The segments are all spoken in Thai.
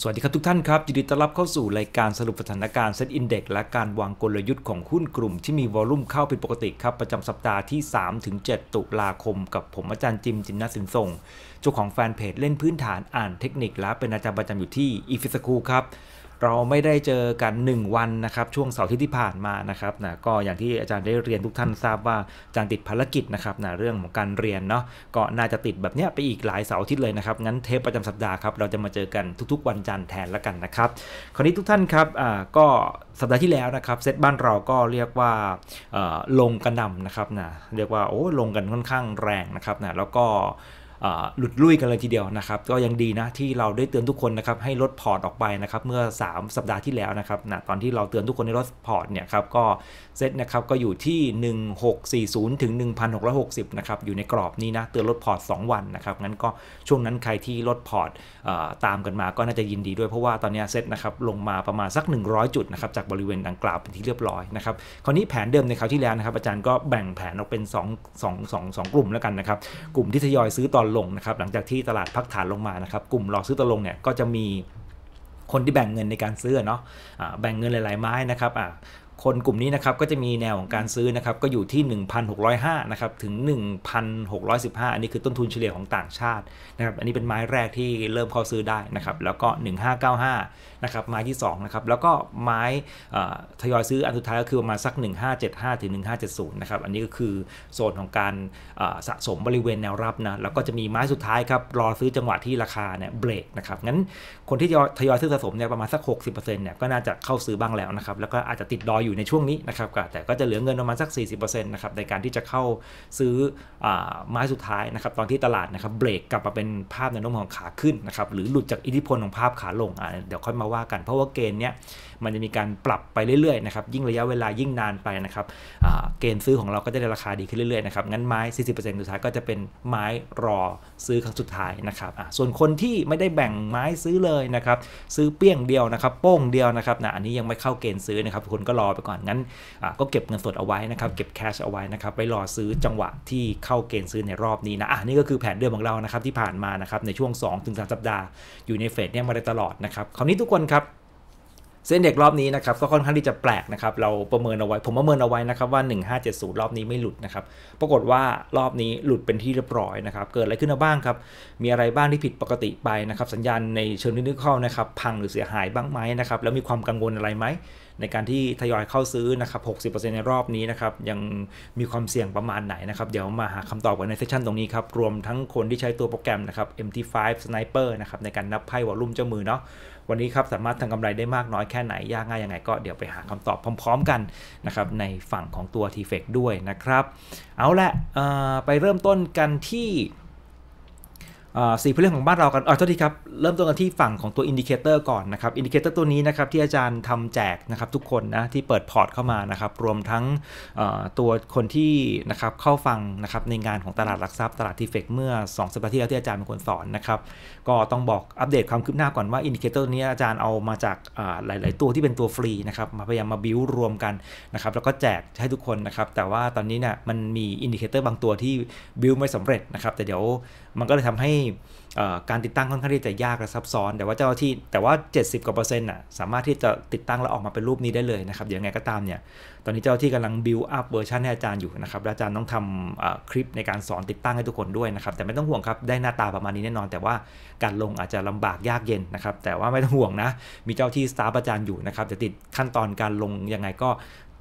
สวัสดีครับทุกท่านครับยินดีต้อนรับเข้าสู่รายการสรุปสถานการณ์เซ็ตอินเด็กและการวางกลยุทธ์ของหุ้นกลุ่มที่มีวอลุ่มเข้าเป็นปกติครับ ประจำสัปดาห์ที่ 3-7 ตุลาคม กับผมอาจารย์จิมจินนาสินทรง เจ้าของแฟนเพจเล่นพื้นฐานอ่านเทคนิคและเป็นอาจารย์ประจำอยู่ที่อีฟิสคูครับเราไม่ได้เจอกัน1วันนะครับช่วงเสาร์ที่ที่ผ่านมานะครับนะก็อย่างที่อาจารย์ได้เรียนทุกท่านทราบว่าอาจารย์ติดภารกิจนะครับนะเรื่องของการเรียนเนาะ ก็น่าจะติดแบบเนี้ยไปอีกหลายเสาร์อาทิตย์เลยนะครับงั้นเทปประจำสัปดาห์ครับเราจะมาเจอกันทุกๆวันจันทร์แทนละกันนะครับ คราวนี้ทุกท่านครับอ่าก็สัปดาห์ที่แล้วนะครับ เซตบ้านเราก็เรียกว่าลงกระนำนะครับนะเรียกว่าโอ้ลงกันค่อนข้างแรงนะครับนะแล้วก็หลุดลุ่ยกันเลยทีเดียวนะครับก็ยังดีนะที่เราได้เตือนทุกคนนะครับให้ลดพอร์ตออกไปนะครับเมื่อ 3 สัปดาห์ที่แล้วนะครับนะตอนที่เราเตือนทุกคนให้ลดพอร์ตเนี่ยครับก็เซ็ตนะครับก็อยู่ที่ 1640ถึง1660นะครับอยู่ในกรอบนี้นะเตือนลดพอร์ต 2 วันนะครับงั้นก็ช่วงนั้นใครที่ลดพอร์ตตามกันมาก็น่าจะยินดีด้วยเพราะว่าตอนนี้เซ็ตนะครับลงมาประมาณสัก 100 จุดนะครับจากบริเวณดังกล่าวเป็นที่เรียบร้อยนะครับคราวนี้แผนเดิมในคราวที่แล้วนะครับอาจารย์ก็แบ่งแผนออกเป็น2 2 2 2กลุ่มแล้วกันนะครับ กลุ่มที่ทยอยซื้อตอนอนลงนะครับหลังจากที่ตลาดพักฐานลงมานะครับกลุ่มรอซื้อตะลงเนี่ยก็จะมีคนที่แบ่งเงินในการซื้อเนาะะแบ่งเงินหลายๆไม้นะครับคนกลุ่มนี้นะครับก็จะมีแนวของการซื้อนะครับก็อยู่ที่ 1,605นะครับถึง1,615 อันนี้คือต้นทุนเฉลี่ยของต่างชาตินะครับอันนี้เป็นไม้แรกที่เริ่มเข้าซื้อได้นะครับแล้วก็ 1595นะครับไม้ที่2นะครับแล้วก็ไม้ทยอยซื้ออันสุดท้ายก็คือประมาณสัก 1575ถึง1570นะครับอันนี้ก็คือโซนของการสะสมบริเวณแนวรับนะแล้วก็จะมีไม้สุดท้ายครับรอซื้อจังหวะที่ราคาเนี่ยเบรกนะครับงั้นคนที่ทยอยซื้อสะสมเนี่ยประมาณสัก 60%เนี่ยก็น่าจะเข้าซื้อบ้างแล้วนะครับแล้วก็อาจจะติดดอยอยู่ในช่วงนี้นะครับแต่ก็จะเหลือเงินประมาณสัก 40%นะครับในการที่จะเข้าซื้ออไม้สุดท้ายนะครับตอนที่ตลาดนะครับเบรกกลับมาเป็นภาพแนวโน้มของขาขึ้นนะครับหรือหลุดจากอิทธิพลของภาพขาลง เดี๋ยวค่อยมาว่ากัน เพราะว่าเกณฑ์เนี้ย มันจะมีการปรับไปเรื่อยๆนะครับยิ่งระยะเวลายิ่งนานไปนะครับเกณฑ์ซื้อของเราก็จะได้ราคาดีขึ้นเรื่อยๆนะครับงั้นไม้ 40%สุดท้าย ก็จะเป็นไม้รอซื้อครั้งสุดท้ายนะครับส่วนคนที่ไม่ได้แบ่งไม้ซื้อเลยนะครับซื้อเปี้ยงเดียวนะครับ โป้งเดียวนะครับนะอันนี้ยังไม่เข้าเกณฑ์ซื้อนะครับคนก็รอไปก่อนงั้นก็เก็บเงินสดเอาไว้นะครับเก็บแคชเอาไว้นะครับไปรอซื้อจังหวะที่เข้าเกณฑ์ซื้อในรอบนี้นะอ่ะนี่ก็คือแผนเดิมของเรานะครับที่ผ่านมานะครับในช่วง2งสสัปดาห์ อยู่ในเฟสเนี่ยมาได้ตลอดนะครับคราวนี้ทุกคนครับเส้นเด็กรอบนี้นะครับก็ค่อนข้างที่จะแปลกนะครับเราประเมินเอาไว้ ผมประเมินเอาไว้นะครับว่า 1570 รอบนี้ไม่หลุดนะครับปรากฏว่ารอบนี้หลุดเป็นที่เรียบร้อยนะครับเกิดอะไรขึ้นบ้างครับมีอะไรบ้างที่ผิดปกติไปนะครับสัญญาณในเชิงนิติข้อนะครับพังหรือเสียหายบ้างไหมนะครับแล้วมีความกังวลอะไรไหมในการที่ทยอยเข้าซื้อนะครับ60%ในรอบนี้นะครับ ยังมีความเสี่ยงประมาณไหนนะครับ เดี๋ยวมาหาคำตอบกันในเซสชันตรงนี้ครับ รวมทั้งคนที่ใช้ตัวโปรแกรมนะครับ MT5 Sniper นะครับในการนับไพ่วอลลุ่มเจ้ามือเนาะ วันนี้ครับสามารถทำกำไรได้มากน้อยแค่ไหน ยากง่ายยังไงก็เดี๋ยวไปหาคำตอบพร้อมๆกันนะครับในฝั่งของตัว t f e c ด้วยนะครับ เอาละไปเริ่มต้นกันที่สี่พื้เล่นของบ้านเรากันอออโทษทีครับ เริ่มต้นกันที่ฝั่งของตัวอินดิเคเตอร์ก่อนนะครับอินดิเคเตอร์ตัวนี้นะครับที่อาจารย์ทำแจกนะครับทุกคนนะที่เปิดพอร์ตเข้ามานะครับ รวมทั้งตัวคนที่นะครับเข้าฟังนะครับในงานของตลาดหลักทรัพย์ตลาดทีเฟกเมื่อ 2 สัปดาห์ที่แล้วที่อาจารย์เป็นคนสอนนะครับก็ต้องบอกอัปเดตความคืบหน้าก่อนว่าอินดิเคเตอร์นี้อาจารย์เอามาจากหลาย ๆตัวที่เป็นตัวฟรีนะครับ มาพยายามมาบิวรวมกันนะครับ แล้วก็แจกให้ทุกคนนะครับ แต่ว่าตอนนี้เนี่ยมันมีอินดิเคเตอร์บางตัวที่บิวไม่สำเร็จนะครับ แต่เดี๋ยวมันก็เลยทำให้การติดตั้งค่อนข้างที่จะยากและซับซ้อน แต่ว่าเจ้าที่แต่ว่า 70กว่าเปอร์เซ็นต์น่ะสามารถที่จะติดตั้งแล้วออกมาเป็นรูปนี้ได้เลยนะครับอย่างไงก็ตามเนี่ยตอนนี้เจ้าที่กำลังบิวอัพเวอร์ชันให้อาจารย์อยู่นะครับอาจารย์ต้องทำคลิปในการสอนติดตั้งให้ทุกคนด้วยนะครับ แต่ไม่ต้องห่วงครับ ได้หน้าตาประมาณนี้แน่นอน แต่ว่าการลงอาจจะลำบากยากเย็นนะครับ แต่ว่าไม่ต้องห่วงนะ มีเจ้าที่สตาฟอาจารย์อยู่นะครับ จะติดขั้นตอนการลงยังไงก็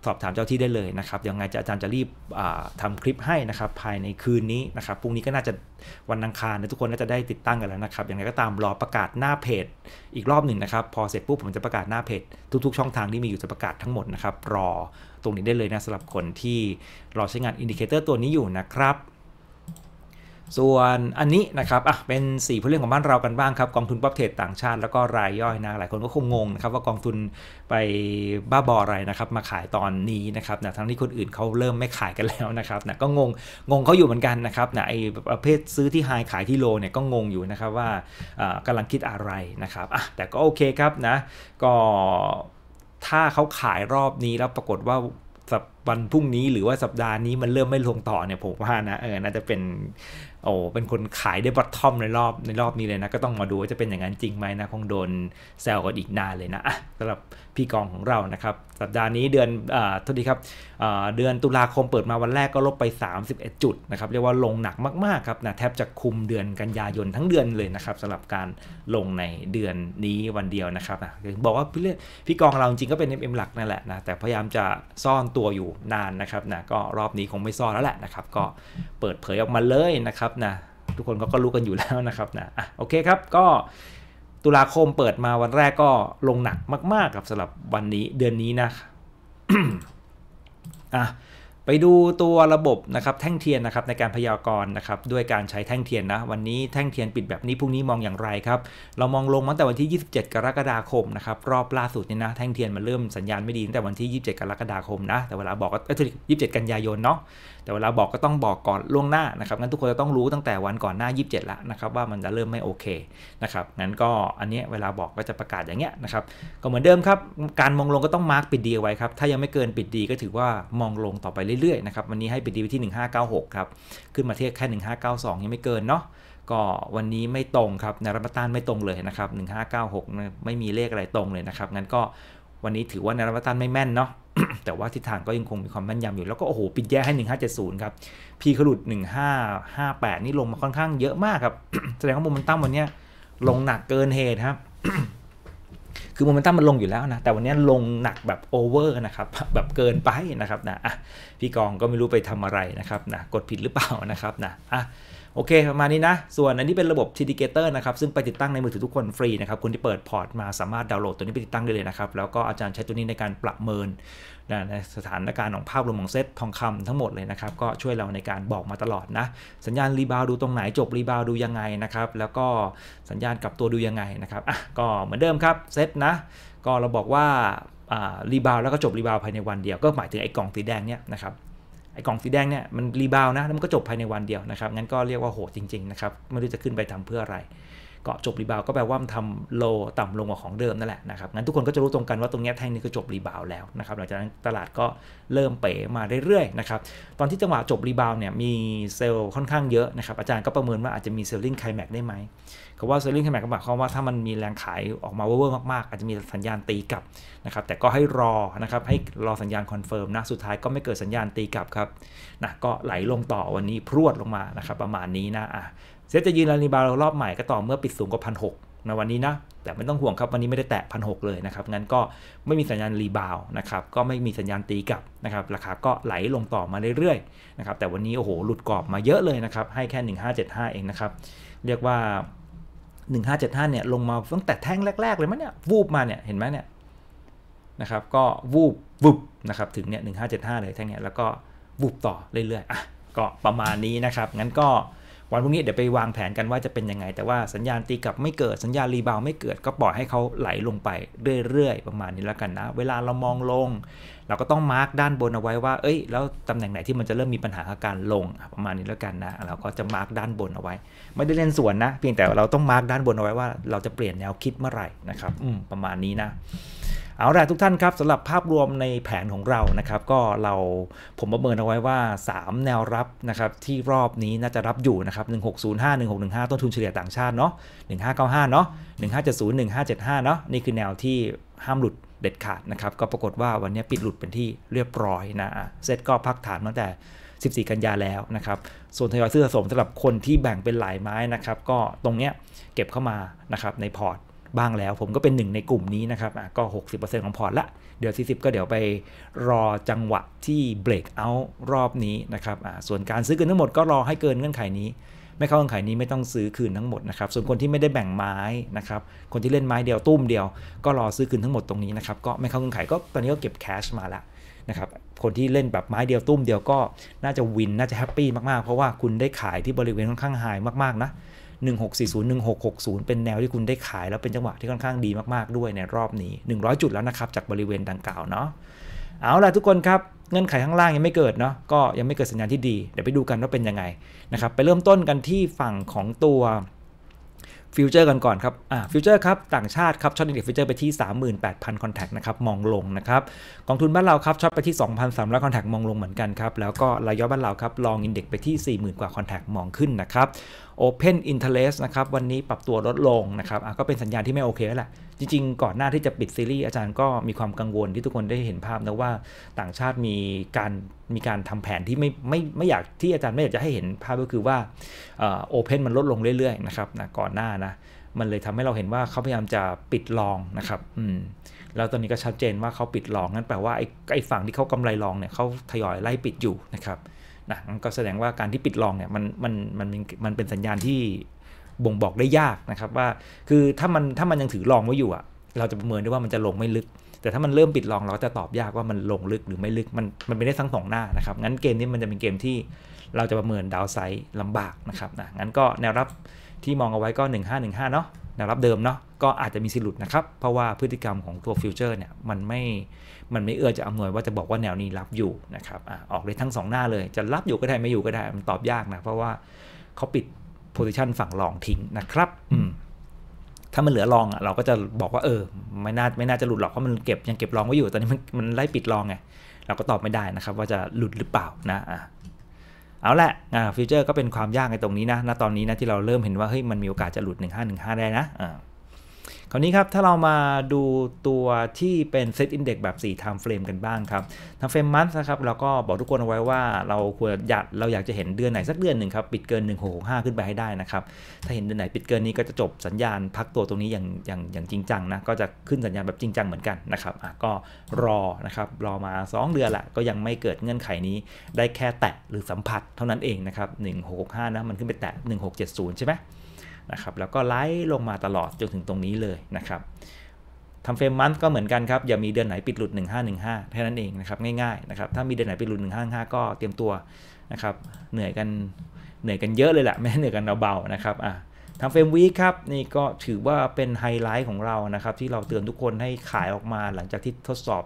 สอบถามเจ้าที่ได้เลยนะครับยังไงจะอาจารย์จะรีบทำคลิปให้นะครับภายในคืนนี้นะครับ พรุ่งนี้ก็น่าจะวันอังคารนะทุกคนน่าจะได้ติดตั้งกันแล้วนะครับ ยังไงก็ตามรอประกาศหน้าเพจอีกรอบหนึ่งนะครับ พอเสร็จปุ๊บผมจะประกาศหน้าเพจทุกๆช่องทางที่มีอยู่จะประกาศทั้งหมดนะครับรอตรงนี้ได้เลยนะสำหรับคนที่รอใช้งานอินดิเคเตอร์ตัวนี้อยู่นะครับ ส่วนอันนี้นะครับอ่ะเป็น4ผู้เล่นของบ้านเรากันบ้างครับกองทุนป๊อปเทรดต่างชาติแล้วก็รายย่อยนะหลายคนก็คงงงนะครับ ว่ากองทุนไปบ้าบออะไรนะครับ มาขายตอนนี้นะครับนะทั้งที่คนอื่นเขาเริ่มไม่ขายกันแล้วนะครับนะก็งงงงเขาอยู่เหมือนกันนะครับนะไอประเภทซื้อที่ไฮขายที่โลเนี่ยก็งงอยู่นะครับว่ากำลังคิดอะไรนะครับอ่ะแต่ก็โอเคครับนะ ก็ถ้าเขาขายรอบนี้แล้วปรากฏว่าวันพรุ่งนี้หรือว่าสัปดาห์นี้มันเริ่มไม่ลงต่อเนี่ยผมว่านะเออน่าจะเป็นโอ้เป็นคนขายได้บอททอมในรอบในรอบนี้เลยนะ ก็ต้องมาดูว่าจะเป็นอย่างนั้นจริงไหมนะคงโดนแซวกันอีกนานเลยนะสำหรับพี่กองของเรานะครับสัปดาห์นี้เดือนอ่าทษทีครับเดือนตุลาคมเปิดมาวันแรกก็ลบไป 31 จุดนะครับเรียกว่าลงหนักมากๆครับนะแทบจะคุมเดือนกันยายนทั้งเดือนเลยนะครับสำหรับการลงในเดือนนี้วันเดียวนะครับนะบอกว่าพี่เลพี่กองเราจริงก็เป็น MM หลักนั่นแหละนะแต่พยายามจะซ่อนตัวอยู่นานนะครับนะก็รอบนี้คงไม่ซ่อนแล้วแหละนะ ครับ ก็เปิดเผยออกมาเลยนะครับ นะ ทุกคนก็รู้กันอยู่แล้วนะครับ นะอ่ะโอเคครับ ก็ ตุลาคมเปิดมาวันแรกก็ลงหนักมาก ๆ กับสำหรับวันนี้เดือนนี้นะ อ่ะไปดูตัวระบบนะครับแท่งเทียนนะครับในการพยากรณ์นะครับด้วยการใช้แท่งเทียนนะวันนี้แท่งเทียนปิดแบบนี้พรุ่งนี้มองอย่างไรครับเรามองลงตั้งแต่วันที่ 27 กรกฎาคมนะครับรอบล่าสุดนี่นะแท่งเทียนมันเริ่มสัญญาณไม่ดีตั้งแต่วันที่27กรกฎาคมนะแต่เวลาบอกก็ยี่สิบเจ็ดกันยายนเนาะแต่เวลาบอกก็ต้องบอกก่อนล่วงหน้านะครับงั้นทุกคนจะต้องรู้ตั้งแต่วันก่อนหน้า 27 แล้วนะครับว่ามันจะเริ่มไม่โอเคนะครับงั้นก็อันนี้เวลาบอกก็จะประกาศอย่างเงี้ยนะครับก็เหมือนเดิมครับการมองลงก็ต้องมาร์กปิดดีไว้ครับถ้ายังไม่เกินปิดดีก็ถือว่ามองลงต่อไปเรื่อยๆนะครับวันนี้ให้ปิดดีไปที่ 1596 ครับขึ้นมาเทียบแค่ 1592 ยังไม่เกินเนาะก็วันนี้ไม่ตรงครับนารัมตานไม่ตรงเลยนะครับ 1596 ไม่มีเลขอะไรตรงเลยนะครับงั้นก็วันนี้ถือว่านารัมบาลไม่แม่นเนาะแต่ว่าทิศทางก็ยังคงมีความแม่นยำอยู่แล้วก็ โอ้โห ปิดแย่ให้ 1570 ครับ พีขลุด 1558 นี่ลงมาค่อนข้างเยอะมากครับ แสดงว่าโมเมนตัมวันนี้ลงหนักเกินเหตุครับ คือโมเมนตัมมันลงอยู่แล้วนะ แต่วันนี้ลงหนักแบบโอเวอร์นะครับ แบบเกินไปนะครับนะพี่กองก็ไม่รู้ไปทำอะไรนะครับนะ กดผิดหรือเปล่านะครับนะอ่ะโอเค ประมาณนี้นะ ส่วนอันนี้เป็นระบบ t ิเกเตอร์นะครับ ซึ่งไปติดตั้งในมือถือทุกคนฟรีนะครับคนที่เปิดพอร์ตมาสามารถดาวน์โหลดตัวนี้ไปติดตั้งได้เลยนะครับ แล้วก็อาจารย์ใช้ตัวนี้ในการประเมินในสถานการณ์ของภาพรวมของเซตทองคำทั้งหมดเลยนะครับ ก็ช่วยเราในการบอกมาตลอดนะ สัญญาณรีบาวดูตรงไหนจบรีบาวดูยังไงนะครับแล้วก็สัญญาณกลับตัวดูยังไงนะครับอ่ะก็เหมือนเดิมครับเซตนะก็เราบอกว่ารีบาวแล้วก็จบรีบาวภายในวันเดียว ก็หมายถึงไอ้กล่องสีแดงเนี่ยนะครับไอ้กล่องสีแดงเนี่ยมันรีบาวนะแล้วมันก็จบภายในวันเดียวนะครับ งั้นก็เรียกว่าโหดจริง ๆ นะครับไม่รู้จะขึ้นไปทำเพื่ออะไรเกาะจบรีบาวก็แปลว่ามันทำโลต่ำลงกว่าของเดิมนั่นแหละนะครับงั้นทุกคนก็จะรู้ตรงกันว่าตรงนี้แท่งนี้คือจบรีบาวแล้วนะครับหลังจากนั้นตลาดก็เริ่มเป๋มาเรื่อยๆนะครับตอนที่จังหวะจบรีบาวเนี่ยมีเซลล์ค่อนข้างเยอะนะครับอาจารย์ก็ประเมินว่าอาจจะมีเซลลิงไคลแม็กได้ไหมคำว่าเซลลิงไคลแม็กก็หมายความว่าถ้ามันมีแรงขายออกมาเวอร์มากๆอาจจะมีสัญญาณตีกลับนะครับ แต่ก็ให้รอนะครับให้รอสัญญาณคอนเฟิร์มนะสุดท้ายก็ไม่เกิดสัญญาณตีกลับครับนะก็ไหลลงต่อวันนี้พรวดลงมานะครับประมาณนี้นะอ่ะเซตจะยืนรันรีบาวรอบใหม่ก็ต่อเมื่อปิดสูงกว่าพันหกนวันนี้นะแต่ไม่ต้องห่วงครับวันนี้ไม่ได้แตะพันหเลยนะครับงั้นก็ไม่มีสัญญาณรีบาวนะครับก็ไม่มีสัญญาณตีกลับนะครับ ราคาก็ไหลลงต่อมาเรื่อยๆนะครับแต่วันนี้โอ้โหหลุดกรอบมาเยอะเลยนะครับให้แค่ 1575เองนะครับเรียกว่า 1575เนี่ยลงมาตั้งแต่แท่งแรกๆเลยมั้ยเนี่ยวูบมาเนี่ยเห็นไหมเนี่ยนะครับก็วูบวุบนะครับถึงเนี่ย1575 เลยแท่งเนี่ยแล้วก็วูบต่อเรื่อยๆอ่ะก็ประมาณนี้นะครับงั้นก็วันพรุ่งนี้เดี๋ยวไปวางแผนกันว่าจะเป็นยังไง แต่ว่าสัญญาณตีกลับไม่เกิดสัญญาณรีบาวไม่เกิดก็ปล่อยให้เขาไหลลงไปเรื่อยๆประมาณนี้แล้วกันนะ เวลาเรามองลง เราก็ต้องมาร์กด้านบนเอาไว้ว่า เอ้ยแล้วตำแหน่งไหนที่มันจะเริ่มมีปัญหาการลงประมาณนี้แล้วกันนะ เราก็จะมาร์กด้านบนเอาไว้ ไม่ได้เล่นส่วนนะเพียงแต่เราต้องมาร์กด้านบนเอาไว้ว่าเราจะเปลี่ยนแนวคิดเมื่อไหร่นะครับประมาณนี้นะเอาละทุกท่านครับสำหรับภาพรวมในแผนของเรานะครับ ก็เราผมประเมินเอาไว้ว่า 3 แนวรับนะครับที่รอบนี้น่าจะรับอยู่นะครับ 1605 1615 ต้นทุนเฉลี่ยต่างชาติเนาะ1595เนาะ1570 1575เนาะนี่คือแนวที่ห้ามหลุดเด็ดขาดนะครับก็ปรากฏว่าวันนี้ปิดหลุดเป็นที่เรียบร้อยนะ เซตก็พักฐานตั้งแต่ 14 กันยาแล้วนะครับ ส่วนทยอยซื้อสะสมสำหรับคนที่แบ่งเป็นหลายไม้นะครับก็ตรงเนี้ยเก็บเข้ามานะครับในพอร์ตบ้างแล้วผมก็เป็นหนึ่งในกลุ่มนี้นะครับก็ 60%ของพอร์ต ละ เดี๋ยว40ก็เดี๋ยวไปรอจังหวะที่เบรกเอาท์รอบนี้นะครับส่วนการซื้อคืนทั้งหมดก็รอให้เกินเงื่อนไขนี้ ไม่เข้าเงื่อนไขนี้ไม่ต้องซื้อคืนทั้งหมดนะครับส่วนคนที่ไม่ได้แบ่งไม้นะครับคนที่เล่นไม้เดียวตุ้มเดียวก็รอซื้อคืนทั้งหมดตรงนี้นะครับก็ไม่เข้าเงื่อนไขก็ตอนนี้ก็เก็บแคชมาละนะครับคนที่เล่นแบบไม้เดียวตุ้มเดียวก็น่าจะวินน่าจะแฮปปี้มากๆ เพราะว่าคุณได้ขายที่บริเวณค่อนข้างหายมาก ๆนะ1640 1660 เป็นแนวที่คุณได้ขายแล้วเป็นจังหวะที่ค่อนข้างดีมากๆด้วยในรอบนี้ 100 จุดแล้วนะครับจากบริเวณดังกล่าวเนาะเอาล่ะทุกคนครับ เงื่อนไขข้างล่างยังไม่เกิดเนาะก็ยังไม่เกิดสัญญาณที่ดี เดี๋ยวไปดูกันว่าเป็นยังไงนะครับไปเริ่มต้นกันที่ฝั่งของตัวฟิวเจอร์กันก่อนครับอ่าฟิวเจอร์ครับต่างชาติครับช็อตอินเด็กฟิวเจอร์ไปที่ 38,000คอนแทคนะครับมองลงนะครับกองทุนบ้านเราครับช็อตไปที่2,300คอนแทคมองลงเหมือนกันครับแล้วก็ระยะบ้านเราครับลองอินเด็กไปที่ 40,000 กว่าคอนแทคมองขึ้นนะครับ Open Interest นะครับวันนี้ปรับตัวลดลงนะครับก็เป็นสัญญาณที่ไม่โอเคแล้วแหละจริงๆก่อนหน้าที่จะปิดซีรีส์อาจารย์ก็มีความกังวลที่ทุกคนได้เห็นภาพนะว่าต่างชาติมีการมีการทำแผนที่ไม่ไม่ไม่อยากที่อาจารย์ไม่อยากจะให้เห็นภาพก็คือว่าโอเพนมันลดลงเรื่อยๆนะครับนะก่อนหน้านะมันเลยทำให้เราเห็นว่าเขาพยายามจะปิดลองนะครับอืมแล้วตอนนี้ก็ชัดเจนว่าเขาปิดลองนั่นแปลว่าไอ้ไอ้ฝั่งที่เขากำไรลองเนี่ยเขาทยอยไล่ปิดอยู่นะครับนะก็แสดงว่าการที่ปิดลองเนี่ยมันมันมันมันเป็นสัญญาณที่บ่งบอกได้ยากนะครับว่า คือถ้ามันถ้ามันยังถือลองไว้อยู่อะเราจะประเมินได้ว่ามันจะลงไม่ลึก แต่ถ้ามันเริ่มปิดลองเราจะตอบยากว่ามันลงลึกหรือไม่ลึกมันมันเป็นได้ทั้งสองหน้านะครับงั้นเกมนี้มันจะเป็นเกมที่เราจะประเมินดาวไซด์ลำบากนะครับนะงั้นก็แนวรับที่มองเอาไว้ก็ 1515เนาะแนวรับเดิมเนาะก็อาจจะมีสิลุดนะครับ เพราะว่าพฤติกรรมของตัวฟิวเจอร์เนี่ยมันไม่มันไม่เอื้อจะอานวยว่าจะบอกว่าแนวนี้รับอยู่นะครับออกได้ทั้ง 2 หน้าเลย จะรับอยู่ก็ได้ไม่อยู่ก็ได้มันตอบยากนะ เพราะว่าเขาปิดโพซิชันฝั่งรองทิ้งนะครับ อืมถ้ามันเหลือรองอ่ะเราก็จะบอกว่าเออไม่น่าไม่น่าจะหลุดหรอกเพราะมันเก็บ ยังเก็บรองไว้อยู่ตอนนี้มันมันไล่ปิดรองไงเราก็ตอบไม่ได้นะครับ ว่าจะหลุดหรือเปล่านะอ่ะเอาละอ่าฟิวเจอร์ก็เป็นความยากในตรงนี้นะณตอนนี้นะที่เราเริ่มเห็นว่าเฮ้ยมันมีโอกาสจะหลุด1515ได้นะอ่าคราวนี้ครับถ้าเรามาดูตัวที่เป็นเซตอินเด็กแบบ 4 time frame กันบ้างครับท i m e f r มม e m นะครับเราก็บอกทุกคนเอาไว้ว่า เราควรอยากเราอยากจะเห็นเดือนไหนสักเดือนหนึ่งครับปิดเกิน 1665 ขึ้นไปให้ได้นะครับถ้าเห็นเดือนไหนปิดเกินนี้ก็จะจบสัญญาณพักตัวตรงนี้อย่างอย่างอย่างจริงจังนะก็จะขึ้นสัญญาณแบบจริงจังเหมือนกันนะครับอ่ะก็รอนะครับรอมา 2 เดือนละก็ยังไม่เกิดเงื่อนไขนี้ได้แค่แตะหรือสัมผัสเท่านั้นเองนะครับ1665นะมันขึ้นไปแตะ 1670ใช่ไหมนะครับแล้วก็ไล่ลงมาตลอดจนถึงตรงนี้เลยนะครับทำเฟรมมันก็เหมือนกันครับอย่ามีเดือนไหนปิดหลุด 1515แค่นั้นเองนะครับง่ายๆนะครับถ้ามีเดือนไหนปิดหลุด 1515ก็เตรียมตัวนะครับเหนื่อยกันเหนื่อยกันเยอะเลยแหละไม่เหนื่อยกันเบาๆนะครับอ่ะทำเฟรมวีคครับนี่ก็ถือว่าเป็นไฮไลท์ของเรานะครับที่เราเตือนทุกคนให้ขายออกมาหลังจากที่ทดสอบ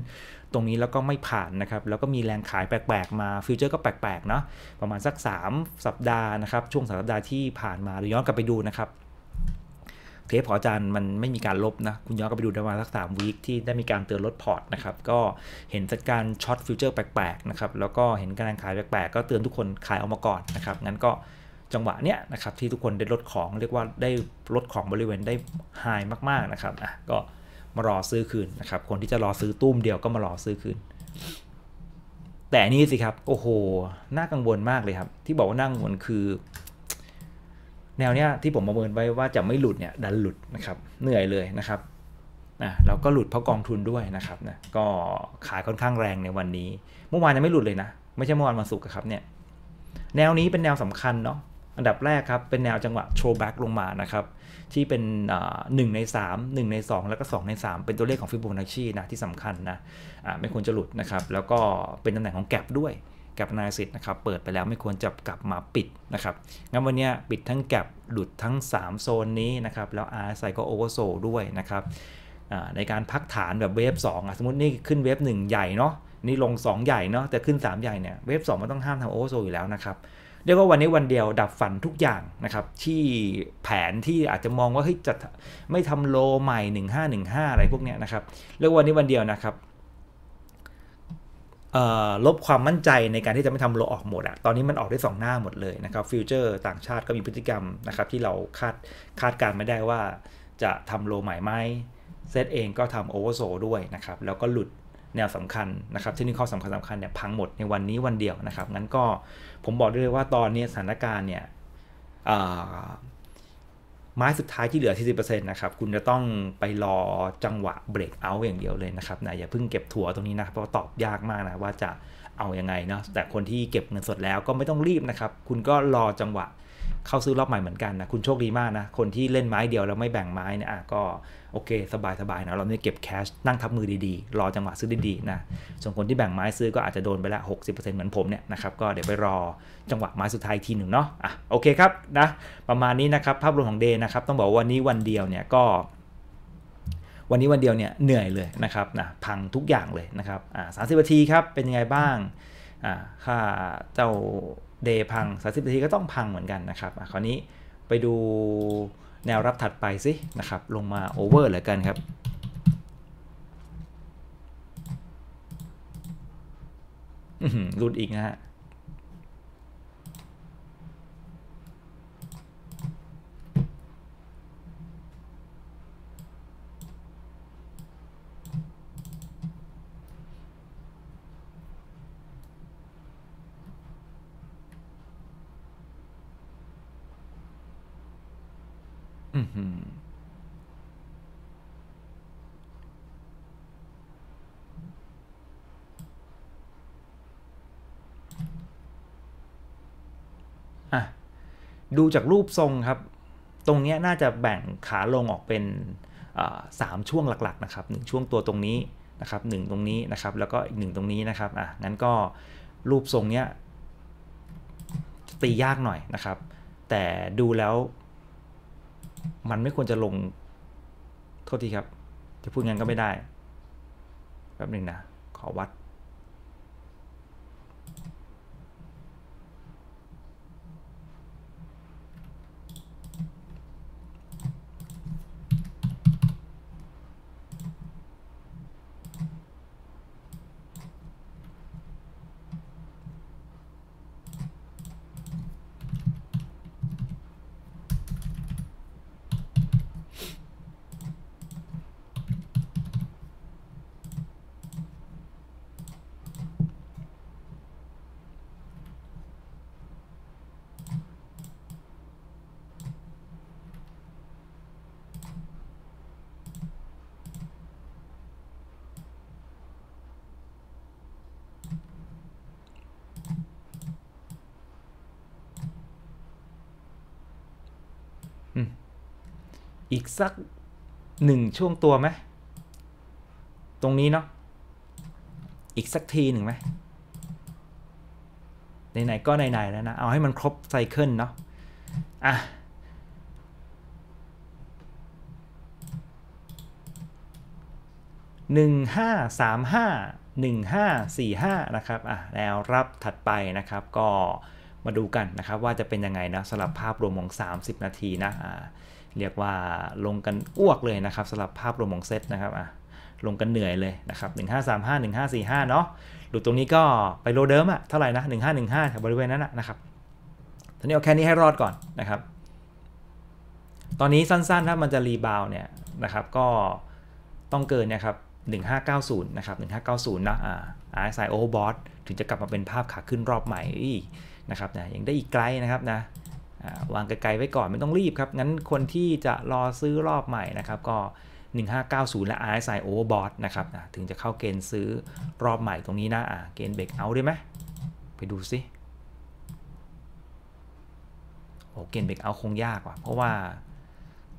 1570ตรงนี้แล้วก็ไม่ผ่านนะครับแล้วก็มีแรงขายแปลกๆ มาฟิวเจอร์ก็แปลกๆเนาะประมาณสัก 3 สัปดาห์นะครับช่วงสัปดาห์ที่ผ่านมาเรืย้อนกลับไปดูนะครับเทปขอจานมันไม่มีการลบนะคุณย้อนกลับไปดูประมาณสักสามวีคที่ได้มีการเตือนลดพอร์ตนะครับก็เห็นสักการช็อตฟิวเจอร์แปลกๆนะครับแล้วก็เห็นการขายแปลกๆ ก็เตือนทุกคนขายออกมาก่อนนะครับงั้นก็จังหวะเนี้ยนะครับที่ทุกคนได้ลดของเรียกว่าได้ลดของบริเวณได้ไฮมากๆนะครับอ่ะก็มารอซื้อคืนนะครับ คนที่จะรอซื้อตุ้มเดียวก็มารอซื้อคืนแต่นี่สิครับ โอ้โห น่ากังวลมากเลยครับ ที่บอกว่านั่งวนคือ แนวเนี้ยที่ผมประเมินไว้ว่าจะไม่หลุดเนี่ย ดันหลุดนะครับ เหนื่อยเลยนะครับนะเราก็หลุดเพราะกองทุนด้วยนะครับนะก็ขายค่อนข้างแรงในวันนี้ เมื่อวานยังไม่หลุดเลยนะ ไม่ใช่เมื่อวานวันศุกร์ครับเนี่ย แนวนี้เป็นแนวสำคัญเนาะ อันดับแรกครับเป็นแนวจังหวะโชว์แบ็กลงมานะครับที่เป็นหนึ่งใน 3 1 ใน 2 แล้วก็ 2 ใน 3 เป็นตัวเลขของฟิโบนัชชีนะที่สำคัญนะไม่ควรจะหลุดนะครับ แล้วก็เป็นตำแหน่งของแกลบด้วยแกลบนาซิตนะครับ เปิดไปแล้วไม่ควรจะกลับมาปิดนะครับ งั้นวันนี้ปิดทั้งแกลบหลุดทั้ง 3 โซนนี้นะครับ แล้วอาร์ไก็โอเวอร์โซด้วยนะครับในการพักฐานแบบเวฟสองสมมตินี่ขึ้นเวฟ1ใหญ่เนาะนี่ลง 2 ใหญ่เนาะแต่ขึ้น 3 ใหญ่เนี่ยเวฟ2มันต้องห้ามทำโอเวอร์โซอยู่แล้วนะครับเรียกว่าวันนี้วันเดียวดับฝันทุกอย่างนะครับที่แผนที่อาจจะมองว่าเฮ้ยจะไม่ทำโลใหม่ 1515 อะไรพวกเนี้ยนะครับเรียกว่าวันนี้วันเดียวนะครับลบความมั่นใจในการที่จะไม่ทำโลออกหมดอะตอนนี้มันออกได้ 2 หน้าหมดเลยนะครับฟิวเจอร์ต่างชาติก็มีพฤติกรรมนะครับที่เราคาดคาดการไม่ได้ว่าจะทำโลใหม่ไหมเซตเองก็ทำโอเวอร์โซด้วยนะครับแล้วก็หลุดแนวสำคัญนะครับเทคนิคข้อสำคัญสำคัญเนี่ยพังหมดในวันนี้วันเดียวนะครับงั้นก็ผมบอกได้เลยว่าตอนนี้สถานการณ์เนี่ยไม้สุดท้ายที่เหลือ40%นะครับคุณจะต้องไปรอจังหวะเบรกเอาท์อย่างเดียวเลยนะครับนะอย่าเพิ่งเก็บถั่วตรงนี้นะเพราะตอบยากมากนะว่าจะเอาอยัางไงเนาะแต่คนที่เก็บเงินสดแล้วก็ไม่ต้องรีบนะครับคุณก็รอจังหวะเข้าซื้อรอบใหม่เหมือนกันนะ คุณโชคดีมากนะ คนที่เล่นไม้เดียวแล้วไม่แบ่งไม้เนี่ยก็โอเค สบายๆนะเราเนี่ยเก็บแคชนั่งทับมือดีๆ รอจังหวะซื้อดีๆนะส่วนคนที่แบ่งไม้ซื้อก็อาจจะโดนไปละ60%เหมือนผมเนี่ยนะครับก็เดี๋ยวไปรอจังหวะไม้สุดท้ายทีหนึ่งเนาะอ่ะโอเคครับนะประมาณนี้นะครับภาพรวมของเดย์นะครับ ต้องบอกว่าวันนี้วันเดียวเนี่ยก็ วันนี้วันเดียวเนี่ยเหนื่อยเลยนะครับนะพังทุกอย่างเลยนะครับอ่าสานาทีครับเป็นยังไงบ้างอ่าค่าเจ้าเดย์พังิบนาทีก็ต้องพังเหมือนกันนะครับคราวนี้ไปดูแนวรับถัดไปสินะครับ ลงมาโอเวอร์เหลือกันครับหลุดอีกนะฮะอะดูจากรูปทรงครับ ตรงนี้น่าจะแบ่งขาลงออกเป็นสามช่วงหลักๆ นะครับหนึ่งช่วงตัวตรงนี้นะครับหนึ่งตรงนี้นะครับแล้วก็อีกหนึ่งตรงนี้นะครับอ่ะงั้นก็รูปทรงเนี้ยตียากหน่อยนะครับ แต่ดูแล้วมันไม่ควรจะลง โทษทีครับ จะพูดงั้นก็ไม่ได้แป๊บหนึ่งนะขอวัดอีกสักหนึ่งช่วงตัวไหม ตรงนี้เนาะ อีกสักทีหนึ่งไหมไหนๆก็ไหนๆแล้วนะ เอาให้มันครบไซเคิลเนาะอ่ะหนึ่งห้าสามห้าหนึ่งห้าสี่ห้านะครับอ่ะแนวรับถัดไปนะครับ ก็มาดูกันนะครับว่าจะเป็นยังไงนะสำหรับภาพรวมของ30 นาทีนะอ่าเรียกว่าลงกันอ้วกเลยนะครับสำหรับภาพรวมของเซตนะครับอ่ะลงกันเหนื่อยเลยนะครับ 1535 1545 เนาะหลุดตรงนี้ก็ไปโลเดิมอะเท่าไหร่นะ 1515แถวบริเวณนั้นนะครับ ตอนนี้เอาแค่นี้ให้รอดก่อนนะครับ ตอนนี้สั้นๆถ้ามันจะรีบาวเนี่ยนะครับ ก็ต้องเกินนะครับ 1590 นะครับ1590นะอ่า RSI overbought ถึงจะกลับมาเป็นภาพขาขึ้นรอบใหม่นะครับนะยังได้อีกไกลนะครับนะวางไกลๆไว้ก่อนไม่ต้องรีบครับ งั้นคนที่จะรอซื้อรอบใหม่นะครับ ก็ 1590 และ RSI overbought นะครับถึงจะเข้าเกณฑ์ซื้อรอบใหม่ตรงนี้นะเกณฑ์เบรกเอาได้ไหมไปดูซิโอเกณฑ์เบรกเอาคงยากว่ะเพราะว่า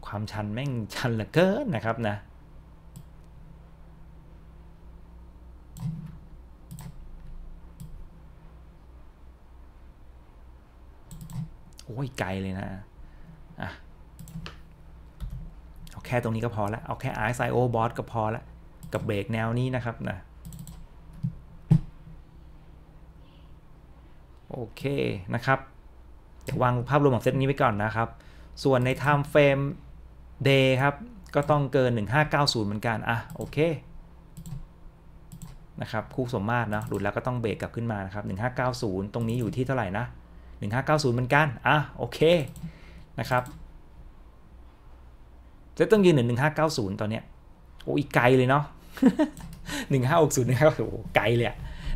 ความชันแม่งชันเหลือเกินนะครับนะโอ้ยไกลเลยนะ อ่ะเอาแค่ตรงนี้ก็พอแล้ว เอาแค่ RSIO b o a ก็พอละ กับเบรกแนวนี้นะครับนะ โอเคนะครับเดี๋ยววางภาพรวมของเซตนี้ไว้ก่อนนะครับ ส่วนใน time frame day ครับ ก็ต้องเกิน 1590 เหมือนกัน อ่ะโอเค นะครับคู่สมมาตรเนาะ หลุดแล้วก็ต้องเบรกกลับขึ้นมานะครับ 1590 ตรงนี้อยู่ที่เท่าไหร่นะ1590เหมือนกัน อ่ะ โอเค นะครับเซตต้องยืนหนึ่งห้าเก้าศูนย์ตอนเนี้ยโอ้อีกไกลเลยเนาะหนึ่งห้าศูนย์นะครับโอ้ไกลเลย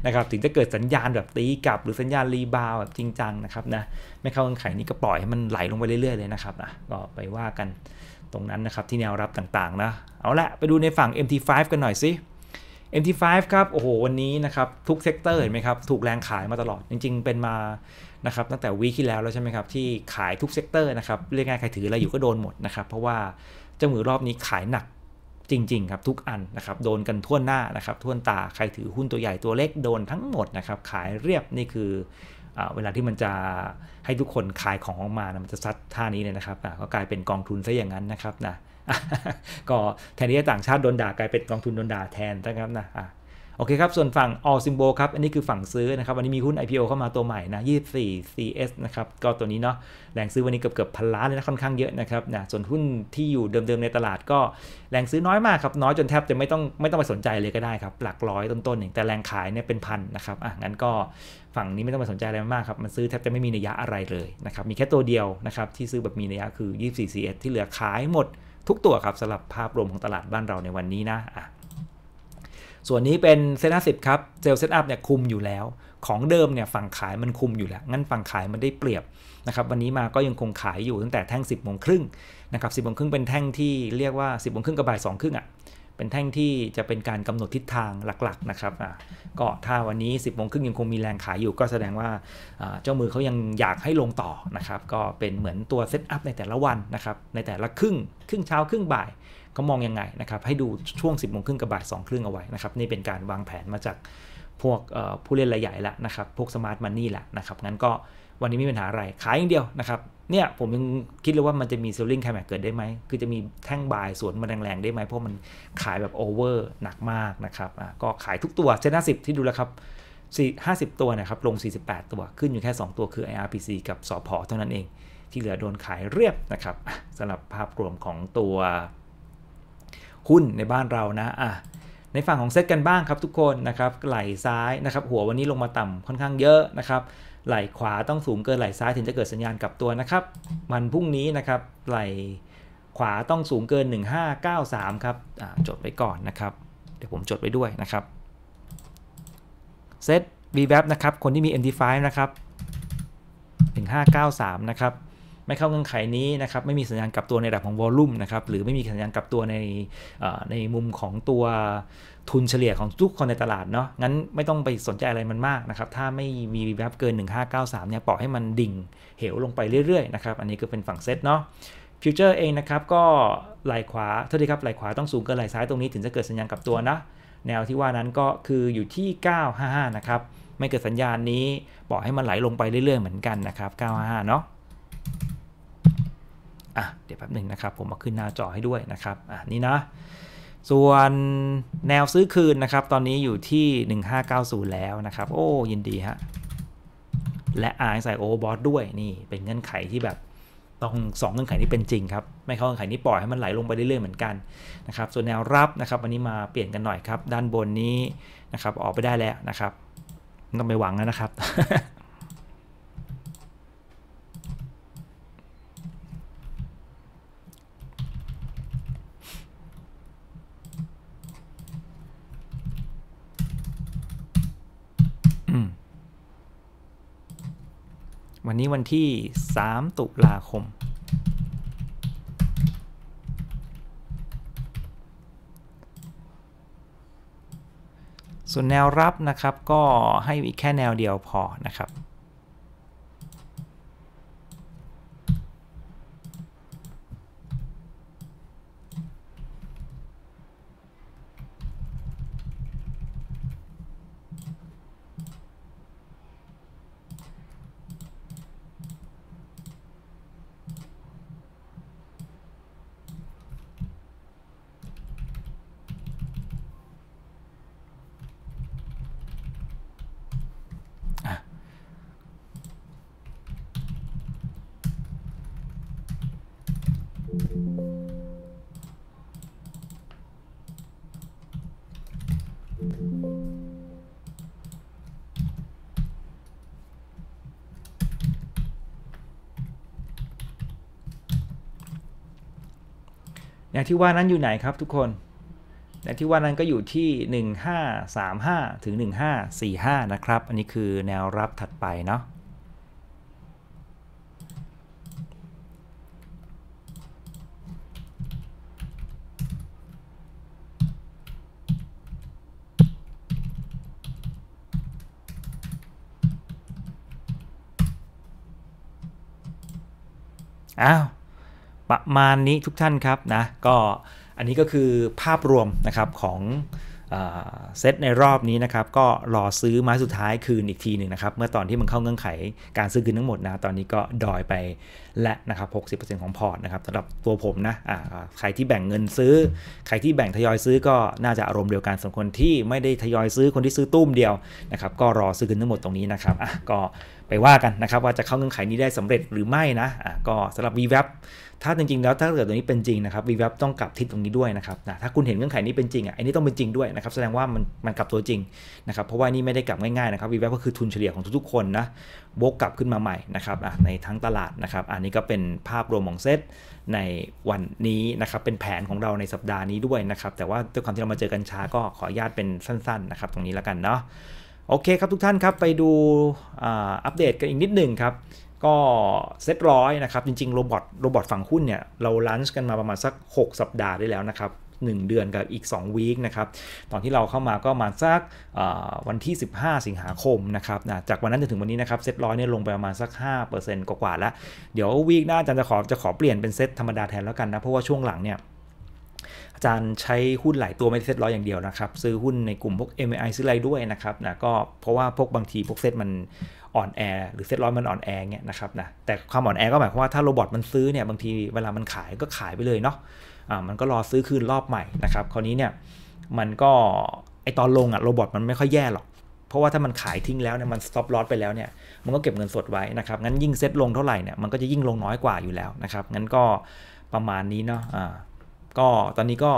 นะครับถึงจะเกิดสัญญาณแบบตีกลับหรือสัญญาณรีบาวแบบจริงจังนะครับนะไม่เข้าเงื่อนไขนี้ก็ปล่อยให้มันไหลลงไปเรื่อย ๆเลยนะครับนะก็ไปว่ากันตรงนั้นนะครับ ที่แนวรับต่าง ๆ นะเอาละไปดูในฝั่ง MT5 กันหน่อยสิ MT5 ครับโอ้โหวันนี้นะครับทุกเซกเตอร์เห็นไหมครับถูกแรงขายมาตลอด จริง ๆเป็นมานะครับตั้งแต่วีคที่แล้วแล้วใช่ไหมครับที่ขายทุกเซกเตอร์นะครับเรียกง่ายใครถืออะไรอยู่ก็โดนหมดนะครับเพราะว่าเจ้ามือรอบนี้ขายหนักจริงๆครับทุกอันนะครับโดนกันทั่วหน้านะครับทั่วตาใครถือหุ้นตัวใหญ่ตัวเล็กโดนทั้งหมดนะครับขายเรียบนี่คือเวลาที่มันจะให้ทุกคนขายของออกมานะมันจะซัดท่านี้เลยนะครับ ก็กลายเป็นกองทุนซะอย่างนั้นนะครับนะก็แทนที่จะต่างชาติโดนด่ากลายเป็นกองทุนโดนด่าแทนนะครับนะโอเคครับ ส่วนฝั่ง all symbol ครับ อันนี้คือฝั่งซื้อนะครับวันนี้มีหุ้น IPO เข้ามาตัวใหม่นะ 24 CS นะครับ ก็ตัวนี้เนาะแรงซื้อวันนี้เกือบเกือบพันล้านเลยนะค่อนข้างเยอะนะครับ นะ ส่วนหุ้นที่อยู่เดิม ๆ ในตลาดก็ แรงซื้อน้อยมากครับ น้อยจนแทบจะไม่ต้องไม่ต้องไปสนใจเลยก็ได้ครับ หลักร้อยต้นๆ่างแต่แรงขายเนี่ยเป็นพันนะครับ อ่ะ งั้นก็ฝั่งนี้ไม่ต้องไปสนใจอะไรมากครับ มันซื้อแทบจะไม่มีนัยยะอะไรเลยนะครับ มีแค่ตัวเดียวนะครับที่ซื้อแบบมีนัยยะคือ 24 CS ที่เหลือขายหมด ทุกตัวครับสำหรับภาพรวมของตลาดบ้านเราในวันนี้นะอ่ะส่วนนี้เป็นเซ็นห้าสิบครับเซลล์เซตอัพเนี่ยคุมอยู่แล้วของเดิมเนี่ยฝั่งขายมันคุมอยู่แล้ว งั้นฝั่งขายมันได้เปรียบนะครับวันนี้มาก็ยังคงขายอยู่ตั้งแต่แท่ง 10บโมงครึ่งนะครับสิบโมงครึ่งเป็นแท่งที่เรียกว่า 10บโมงครึ่งกับบ่ายสองครึ่งอ่ะเป็นแท่งที่จะเป็นการกำหนดทิศทางหลักๆนะครับก็ถ้าวันนี้ 10บโมงครึ่งยังคงมีแรงขายอยู่ก็แสดงว่าเจ้ามือเขายังอยากให้ลงต่อนะครับก็เป็นเหมือนตัวเซตอัพในแต่ละวันนะครับในแต่ละครึ่งครึ่งเช้าครึ่งบ่ายเขามองยังไงนะครับ ให้ดูช่วง 10บโมงครึ่งกับบ่ายสองครึ่งเอาไว้นะครับ นี่เป็นการวางแผนมาจากพวกผู้เล่นรายใหญ่ละนะครับ พวกสมาร์ทมันนี่แหละนะครับ งั้นก็วันนี้ไม่มีปัญหาอะไร ขายอย่างเดียวนะครับ เนี่ยผมยังคิดเลยว่ามันจะมีเซลลิงแคมแมกเกิดได้ไหมคือจะมีแท่งบายสวนมาแรงๆได้ไหม เพราะมันขายแบบโอเวอร์หนักมากนะครับก็ขายทุกตัวเซ็นห้าสิบที่ดูแล้วครับสสี่ห้าิบตัวนะครับลง 48 ตัว ขึ้นอยู่แค่ 2 ตัวคือ IRPC กับสอพอเท่านั้นเอง ที่เหลือโดนขายเรียบนะครับสำหรับภาพรวมของตัวหุ้นในบ้านเรานะ อ่ะในฝั่งของเซ็ตกันบ้างครับทุกคนนะครับ ไหลซ้ายนะครับ หัววันนี้ลงมาต่ำค่อนข้างเยอะนะครับ ไหลขวาต้องสูงเกินไหลซ้ายถึงจะเกิดสัญญาณกลับตัวนะครับ มันพรุ่งนี้นะครับไหลขวาต้องสูงเกิน 1593 ครับจดไว้ก่อนนะครับ เดี๋ยวผมจดไว้ด้วยนะครับ เซตีแบบนะครับ คนที่มี MD5 นะครับ1593นะครับไม่เข้าเงื่อนไขนี้นะครับ ไม่มีสัญญาณกลับตัวในระดับของวอลลุ่มนะครับ หรือไม่มีสัญญาณกลับตัวในในมุมของตัวทุนเฉลี่ยของทุกคนในตลาดเนาะ งั้นไม่ต้องไปสนใจอะไรมันมากนะครับ ถ้าไม่มีแวบเกิน 1593เนี่ยปล่อยให้มันดิ่ง เหวลงไปเรื่อยๆนะครับ อันนี้ก็เป็นฝั่งเซตเนาะ ฟิวเจอร์เองนะครับก็ไหลขวาเท่าที่ครับ ไหลขวาต้องสูงเกินไหลซ้ายตรงนี้ถึงจะเกิดสัญญาณกลับตัวนะ แนวที่ว่านั้นก็คืออยู่ที่ 955นะครับ ไม่เกิดสัญญาณนี้ปล่อยให้มันไหลลงไปเรื่อย ๆเหมือนกันนะครับ955เนาะอ่ะเดี๋ยวแป๊บหนึ่งนะครับผมมาขึ้นหน้าจอให้ด้วยนะครับอ่ะนี่นะ ส่วนแนวซื้อคืนนะครับ ตอนนี้อยู่ที่ 1590 แล้วนะครับโอ้ยินดีฮะและอาใส่โอเวอร์บอสด้วยนี่เป็นเงื่อนไขที่แบบต้องสองเงื่อนไขนี้เป็นจริงครับไม่เข้าเงื่อนไขนี้ปล่อยให้มันไหลลงไปเรื่อยๆเหมือนกันนะครับส่วนแนวรับนะครับวันนี้มาเปลี่ยนกันหน่อยครับด้านบนนี้นะครับออกไปได้แล้วนะครับต้องไปหวังแล้วนะครับวันนี้วันที่3ตุลาคม ส่วนแนวรับนะครับก็ให้อีกแค่แนวเดียวพอนะครับแนวที่ว่านั้นอยู่ไหนครับทุกคน แนวที่ว่านั้นก็อยู่ที่ 1535 ถึง 1545 นะครับ อันนี้คือแนวรับถัดไปเนาะ้าวประมาณนี้ทุกท่านครับนะก็อันนี้ก็คือภาพรวมนะครับของเซตในรอบนี้นะครับก็รอซื้อไม้สุดท้ายคืนอีกทีหนึ่งนะครับเมื่อตอนที่มันเข้าเงื่อนไขการซื้อคืนทั้งหมดนะตอนนี้ก็ดอยไปและนะครับ 60%ของพอร์ตนะครับสำหรับตัวผมนะะใครที่แบ่งเงินซื้อใครที่แบ่งทยอยซื้อ ก็น่าจะอารมณ์เดียวกันสรับคนที่ไม่ได้ทยอยซื้อคนที่ซื้อตุ้มเดียวนะครับก็รอซื้อคืนทั้งหมดตรงนี้นะครับก็ไปว่ากันนะครับว่าจะเข้าเงื่อนไขนี้ได้สำเร็จหรือไม่นะอ่าก็สำหรับ VWAP ถ้าจริงๆแล้วถ้าเกิดตัวนี้เป็นจริงนะครับ VWAP ต้องกลับทิศตรงนี้ด้วยนะครับนะถ้าคุณเห็นเงื่อนไขนี้เป็นจริงอ่ะไอ้นี่ต้องเป็นจริงด้วยนะครับแสดงว่ามันมันกลับตัวจริงนะครับเพราะว่านี่ไม่ได้กลับง่ายๆนะครับ VWAP ก็คือทุนเฉลี่ยของทุกๆคนนะบกกลับขึ้นมาใหม่นะครับอ่ในทั้งตลาดนะครับอันนี้ก็เป็นภาพรวมของเซตในวันนี้นะครับเป็นแผนของเราในสัปดาห์นี้ด้วยนะครับแต่ว่าด้วยความที่เรามาเจอกันช้าก็ขออนุญาตเป็นสั้นๆนะครับตรงนี้แล้วกันเนาะโอเคครับทุกท่านครับไปดูอัปเดตกันอีกนิดหนึ่งครับ ก็เซตร้อยนะครับ จริงๆโรบอทโรบอทฝั่งหุ้นเนี่ยเราลันช์กันมาประมาณสัก 6 สัปดาห์ได้แล้วนะครับ1เดือนกับอีก 2วีคนะครับตอนที่เราเข้ามาก็มาสักวันที่ 15 สิงหาคมนะครับนะจากวันนั้นจนถึงวันนี้นะครับเซ็ตร้อยเนี่ยลงไปประมาณสัก 5%กว่าๆแล้วเดี๋ยววีคหน้าอาจารย์จะขอจะขอเปลี่ยนเป็นเซ็ตธรรมดาแทนแล้วกันนะเพราะว่าช่วงหลังเนี่ยจารย์ใช้หุ้นหลายตัวไม่ได้เซ็ตร้อยอย่างเดียวนะครับ ซื้อหุ้นในกลุ่มพวก MI ซื้ออะไรด้วยนะครับนะก็เพราะว่าพวกบางทีพวกเซ็ตมันอ่อนแอหรือเซ็ตร้อยมันอ่อนแอเงี้ยนะครับนะแต่ความอ่อนแอก็หมายความว่าถ้าโรบอทมันซื้อเนี่ยบางทีเวลามันขายก็ขายไปเลยเนาะอ่ามันก็รอซื้อคืนรอบใหม่นะครับคราวนี้เนี่ยมันก็ไอตอนลงอะโรบอทมันไม่ค่อยแย่หรอกเพราะว่าถ้ามันขายทิ้งแล้วเนี่ยมันสต็อปลอสไปแล้วเนี่ย มันก็เก็บเงินสดไว้นะครับงั้นยิ่งเซ็ตลงเท่าไหร่เนี่ยมันก็จะยิ่งลงน้อยกว่าอยู่แล้วนะครับงั้นก็ประมาณนี้เนาะะก็ตอนนี้ก็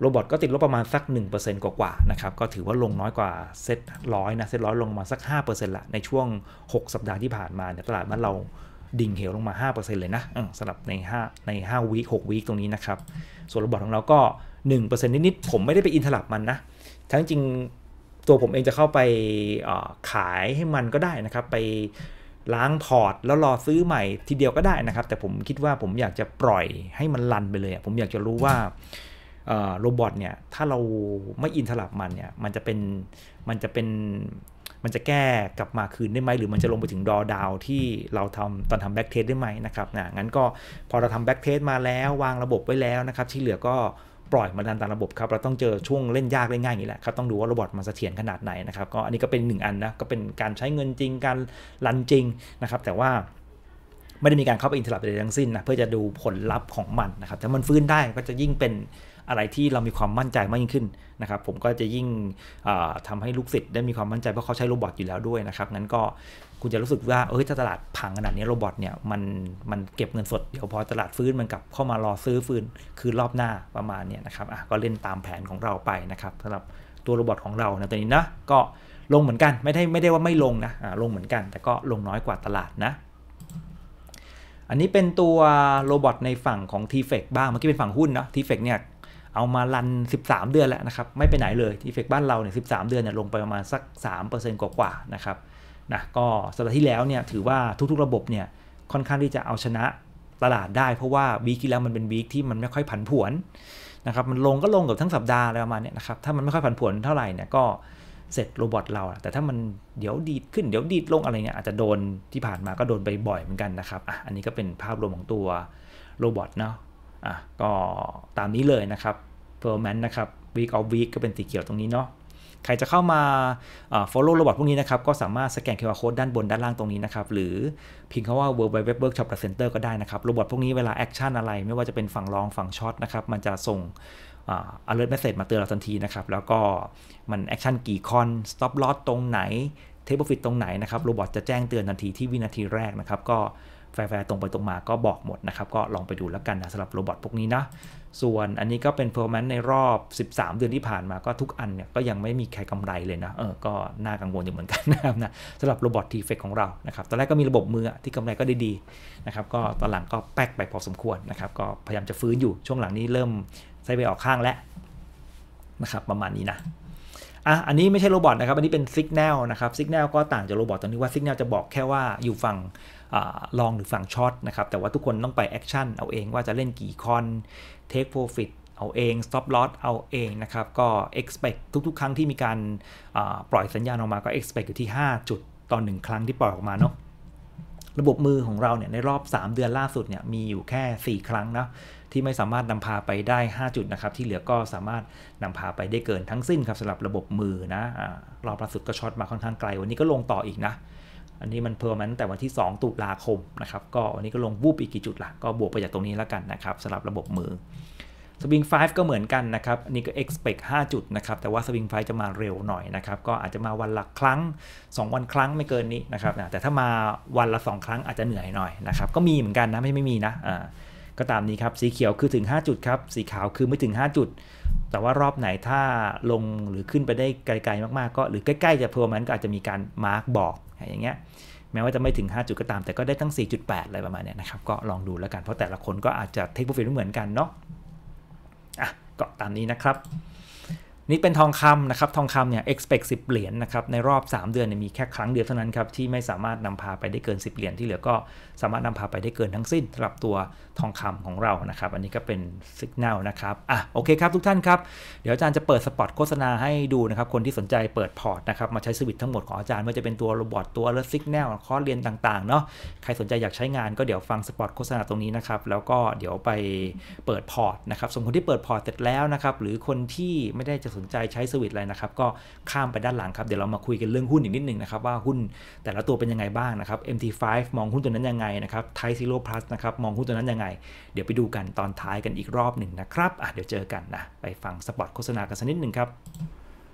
โรบอทก็ติดลบประมาณสัก 1%กว่าๆนะครับ ก็ถือว่าลงน้อยกว่าเซ็ตร้อยนะ เซ็ตร้อยลงมาสัก 5%ละในช่วง 6 สัปดาห์ที่ผ่านมาเนี่ยตลาดมันเราดิ่งเหวลงมา 5%เลยนะสำหรับใน5ใน5วีค6วีคตรงนี้นะครับ ส่วนโรบอทของเราก็ 1%นิดๆผมไม่ได้ไปอินทลับมันนะ ทั้งจริงตัวผมเองจะเข้าไปขายให้มันก็ได้นะครับไปล้างพอร์ตแล้วรอซื้อใหม่ทีเดียวก็ได้นะครับ แต่ผมคิดว่าผมอยากจะปล่อยให้มันลันไปเลย ผมอยากจะรู้ว่าโรบอทเนี่ย ถ้าเราไม่อินสลับมันเนี่ยมันจะเป็นมันจะเป็นมันจะแก้กลับมาคืนได้ไหม หรือมันจะลงไปถึงดอดาวที่เราทำตอนทำแบ็กเทสได้ไหมนะครับนะงั้นก็พอเราทำแบ็กเทสมาแล้ววางระบบไว้แล้วนะครับ ที่เหลือก็ปล่อยมาดันตามระบบครับเราต้องเจอช่วงเล่นยากเล่นง่ายอย่างนี้แหละครับต้องดูว่าระบบมันเสถียรขนาดไหนนะครับ ก็อันนี้ก็เป็นหนึ่งอันนะก็เป็นการใช้เงินจริงการรันจริงนะครับแต่ว่าไม่ได้มีการเข้าไปอินเทอร์แอคใดทั้งสิ้นนะเพื่อจะดูผลลัพธ์ของมันนะครับถ้ามันฟื้นได้ก็จะยิ่งเป็นอะไรที่เรามีความมั่นใจมากยิ่งขึ้นนะครับผมก็จะยิ่งทำให้ลูกศิษย์ได้มีความมั่นใจเพราะเขาใช้โรบอทอยู่แล้วด้วยนะครับ งั้นก็คุณจะรู้สึกว่าเออถ้าตลาดพังขนาดนี้ โรบอทเนี่ยมันมันเก็บเงินสด เดี๋ยวพอตลาดฟื้น มันกลับเข้ามารอซื้อฟื้นคือรอบหน้าประมาณเนี่ยนะครับอ่ะก็เล่นตามแผนของเราไปนะครับสำหรับตัวโรบอทของเรานะตอนนี้นะก็ลงเหมือนกันไม่ได้ไม่ได้ว่าไม่ลงนะอ่าลงเหมือนกัน แต่ก็ลงน้อยกว่าตลาดนะ อันนี้เป็นตัวโรบอทในฝั่งของ t f e c บ้างเมื่อกี้เป็นฝั่งหุ้นเนาะ t f e c เนี่ยเอามาลัน 13 เดือน แล้วนะครับไม่ไปไหนเลยอีเฟกบ้านเราเนี่ยสิเดือนเนี่ยลงไปประมาณสัก 3%กว่าๆนะครับนะก็สัปดาห์ที่แล้วเนี่ยถือว่าทุกๆระบบเนี่ยค่อนข้างที่จะเอาชนะตลาดได้ เพราะว่าวีคที่แล้วมันเป็นวีคที่มันไม่ค่อยผันผวนนะครับมันลงก็ลงกับทั้งสัปดาห์อะไรประมาณเนี่ยนะครับถ้ามันไม่ค่อยผันผวนเท่าไหร่เนี่ยก็เสร็จโรบอทเราแต่ถ้ามันเดี๋ยวดีดขึ้นเดี๋ยวดีดลงอะไรเนี่ยอาจจะโดนที่ผ่านมาก็โดนไปบ่อยเหมือนกันนะครับอ่ะอันนี้ก็เป็นภาพรวมของตัวโรบอทเนาะอ่ะก็ตามนี้เลยนะครับ p e r ร์ r m a n นะครับ week of week ก็เป็นสีเขียวตรงนี้เนาะ ใครจะเข้ามา follow ระบบพวกนี้นะครับ ก็สามารถสแกน QR code ด้านบนด้านล่างตรงนี้นะครับ หรือพิมพ์คำว่า w o r l d w i d w w o r k s h o p center ก็ได้นะครับระบบพวกนี้เวลาแอคชั่นอะไร ไม่ว่าจะเป็นฝั่งรอง ฝั่งช็อตนะครับ มันจะส่ง alert message มาเตือนเราทันทีนะครับ แล้วก็มันแอคชั่นกี่คอน stop loss ตรงไหน table fit ตรงไหนนะครับ โรบอทจะแจ้งเตือนทันทีที่วินาทีแรกนะครับ ก็แฟร์ๆตรงไปตรงมา ก็บอกหมดนะครับ ก็ลองไปดูแล้วกันนะสำหรับโรบอทพวกนี้นะส่วนอันนี้ก็เป็น performance ในรอบ 13 เดือนที่ผ่านมาก็ทุกอันเนี่ยก็ยังไม่มีใครกำไรเลยนะเออ ก็น่ากังวลอยู่เหมือนกันนะครับนะสำหรับโรบอททีเฟกของเรานะครับ ตอนแรกก็มีระบบมือที่กำไรก็ดีๆนะครับก็ตอนหลังก็แป๊กไปพอสมควรนะครับ ก็พยายามจะฟื้นอยู่ช่วงหลังนี้เริ่มไซ้ไปออกข้างแล้วนะครับ ประมาณนี้นะอ่ะอันนี้ไม่ใช่โรบอทนะครับอันนี้เป็นสัญญาณนะครับสัญญาณก็ต่างจากโรบอทตรงนี้ว่าสัญญาณจะบอกแค่ว่าอยู่ฝั่งลองหรือฝั่งช็อตนะครับ แต่ว่าทุกคนต้องไปแอคชั่นเอาเอง ว่าจะเล่นกี่คอนเทคโปรฟิตเอาเอง stop loss เอาเองนะครับ ก็ expect ทุกๆ ครั้งที่มีการปล่อยสัญญาณออกมาก็ expect อยู่ที่ 5 จุด ต่อหนึ่งครั้งที่ปล่อยออกมาเนาะระบบมือของเราเนี่ยในรอบ 3 เดือนล่าสุดเนี่ยมีอยู่แค่ 4 ครั้งนะที่ไม่สามารถนำพาไปได้ 5 จุดนะครับ ที่เหลือก็สามารถนำพาไปได้เกินทั้งสิ้นครับสำหรับระบบมือนะอรอบล่าสุดก็ช็อตมาค่อนข้างไกลวันนี้ก็ลงต่ออีกนะอันนี้มันเพอ่มมันแต่วันที่ 2 ตุลาคมนะครับก็วันนี้ก็ลงวูบอีกกี่จุดละก็บวกไปจากตรงนี้แล้วกันนะครับสำหรับระบบมือสวิงไฟก็เหมือนกันนะครับ อันนี้ก็ expect 5 จุด นะครับ แต่ว่าสวิงไฟจะมาเร็วหน่อยนะครับ ก็อาจจะมาวันละครั้ง 2 วันครั้งไม่เกินนี้นะครับแต่ถ้ามาวันละ 2 ครั้งอาจจะเหนื่อยหน่อยนะครับก็มีเหมือนกันนะไม่ไม่มีนะอ่าก็ตามนี้ครับสีเขียวคือถึง5จุดครับสีขาวคือไม่ถึง5จุดแต่ว่ารอบไหนถ้าลงหรือขึ้นไปได้ไกลๆมากๆ ก็หรือใกล้ๆจะเพอร์มันก็อาจจะมีการมาร์กบอกอย่างเงี้ยแม้ว่าจะไม่ถึง 5 จุดก็ตาม แต่ก็ได้ตั้ง 4.8 อะไรประมาณเนี้ยนะครับ ก็ลองดูแล้วกัน เพราะแต่ละคนก็อาจจะเทคโปรฟิตไม่เหมือนกันเนาะอ่ะก็ตามนี้นะครับ นี่เป็นทองคำนะครับ ทองคำเนี่ย expect 10 เหรียญนะครับ ในรอบ 3 เดือนมีแค่ครั้งเดียวเท่านั้นครับ ที่ไม่สามารถนำพาไปได้เกิน 10 เหรียญที่เหลือก็สามารถนำพาไปได้เกินทั้งสิ้นสำหรับตัวทองคำของเรานะครับ อันนี้ก็เป็นสัญญาณนะครับอ่ะโอเคครับทุกท่านครับ เดี๋ยวอาจารย์จะเปิดสปอตโฆษณาให้ดูนะครับคนที่สนใจเปิดพอร์ตนะครับ มาใช้สวิตทั้งหมดของอาจารย์ไม่ว่าจะเป็นตัวโรบอทตัวเลสิกแนลคอร์สเรียนต่างๆเนาะใครสนใจอยากใช้งาน ก็เดี๋ยวฟังสปอตโฆษณาตรงนี้นะครับแล้วก็เดี๋ยวไปเปิดพอร์ตนะครับส่มตคนที่เปิดพอร์ตเสร็จแล้วนะครับหรือคนที่ไม่ได้จะสนใจใช้สวิตอะไรนะครับก็ข้ามไปด้านหลังครับเดี๋ยวเรามาคุยกันเรื่องหุ้นอีกนิดหนึ่งนะครับว่าหุ้นแต่ละตัวเป็นยังไงบ้างนะครับ MT5 มองหุ้นตัวนั้นยังไงนะครับไทซีโร่พลัสนะครับมองหุ้นตัวนั้นยังไง เดี๋ยวไปดูกันตอนท้ายกันอีกรอบหนึ่งนะครับอ่ะเดี๋ยวเจอกันนะไปฟังสปอตโฆษณากันสักนิดหนึ่งครับ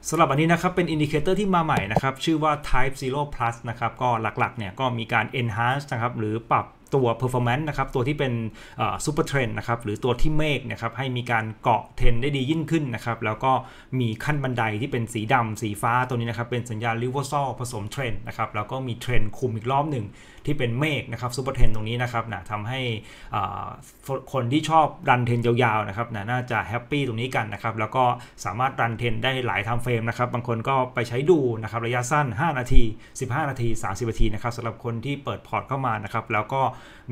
สำหรับอันนี้นะครับเป็นอินดิเคเตอร์ที่มาใหม่นะครับชื่อว่า Type Zero Plus นะครับก็หลักๆเนี่ยก็มีการ enhance นะครับหรือปรับตัว performance นะครับตัวที่เป็นซูเปอร์เทรนนะครับหรือตัวที่เมฆนะครับให้มีการเกาะเทรนได้ดียิ่งขึ้นนะครับแล้วก็มีขั้นบันไดที่เป็นสีดำสีฟ้าตัวนี้นะครับเป็นสัญญาณริเวอร์ซอลผสมเทรนนะครับแล้วก็มีเทรนคุมอีกรอบหนึ่งที่เป็นเมฆนะครับซูเปอร์เทนตรงนี้นะครับนะทำให้คนที่ชอบรันเทนยาวๆนะครับนะน่าจะแฮปปี้ตรงนี้กันนะครับแล้วก็สามารถรันเทนได้หลายทำเฟรมนะครับ บางคนก็ไปใช้ดูนะครับระยะสั้น 5 นาที 15 นาที 30 นาทีนะครับสำหรับคนที่เปิดพอร์ตเข้ามานะครับแล้วก็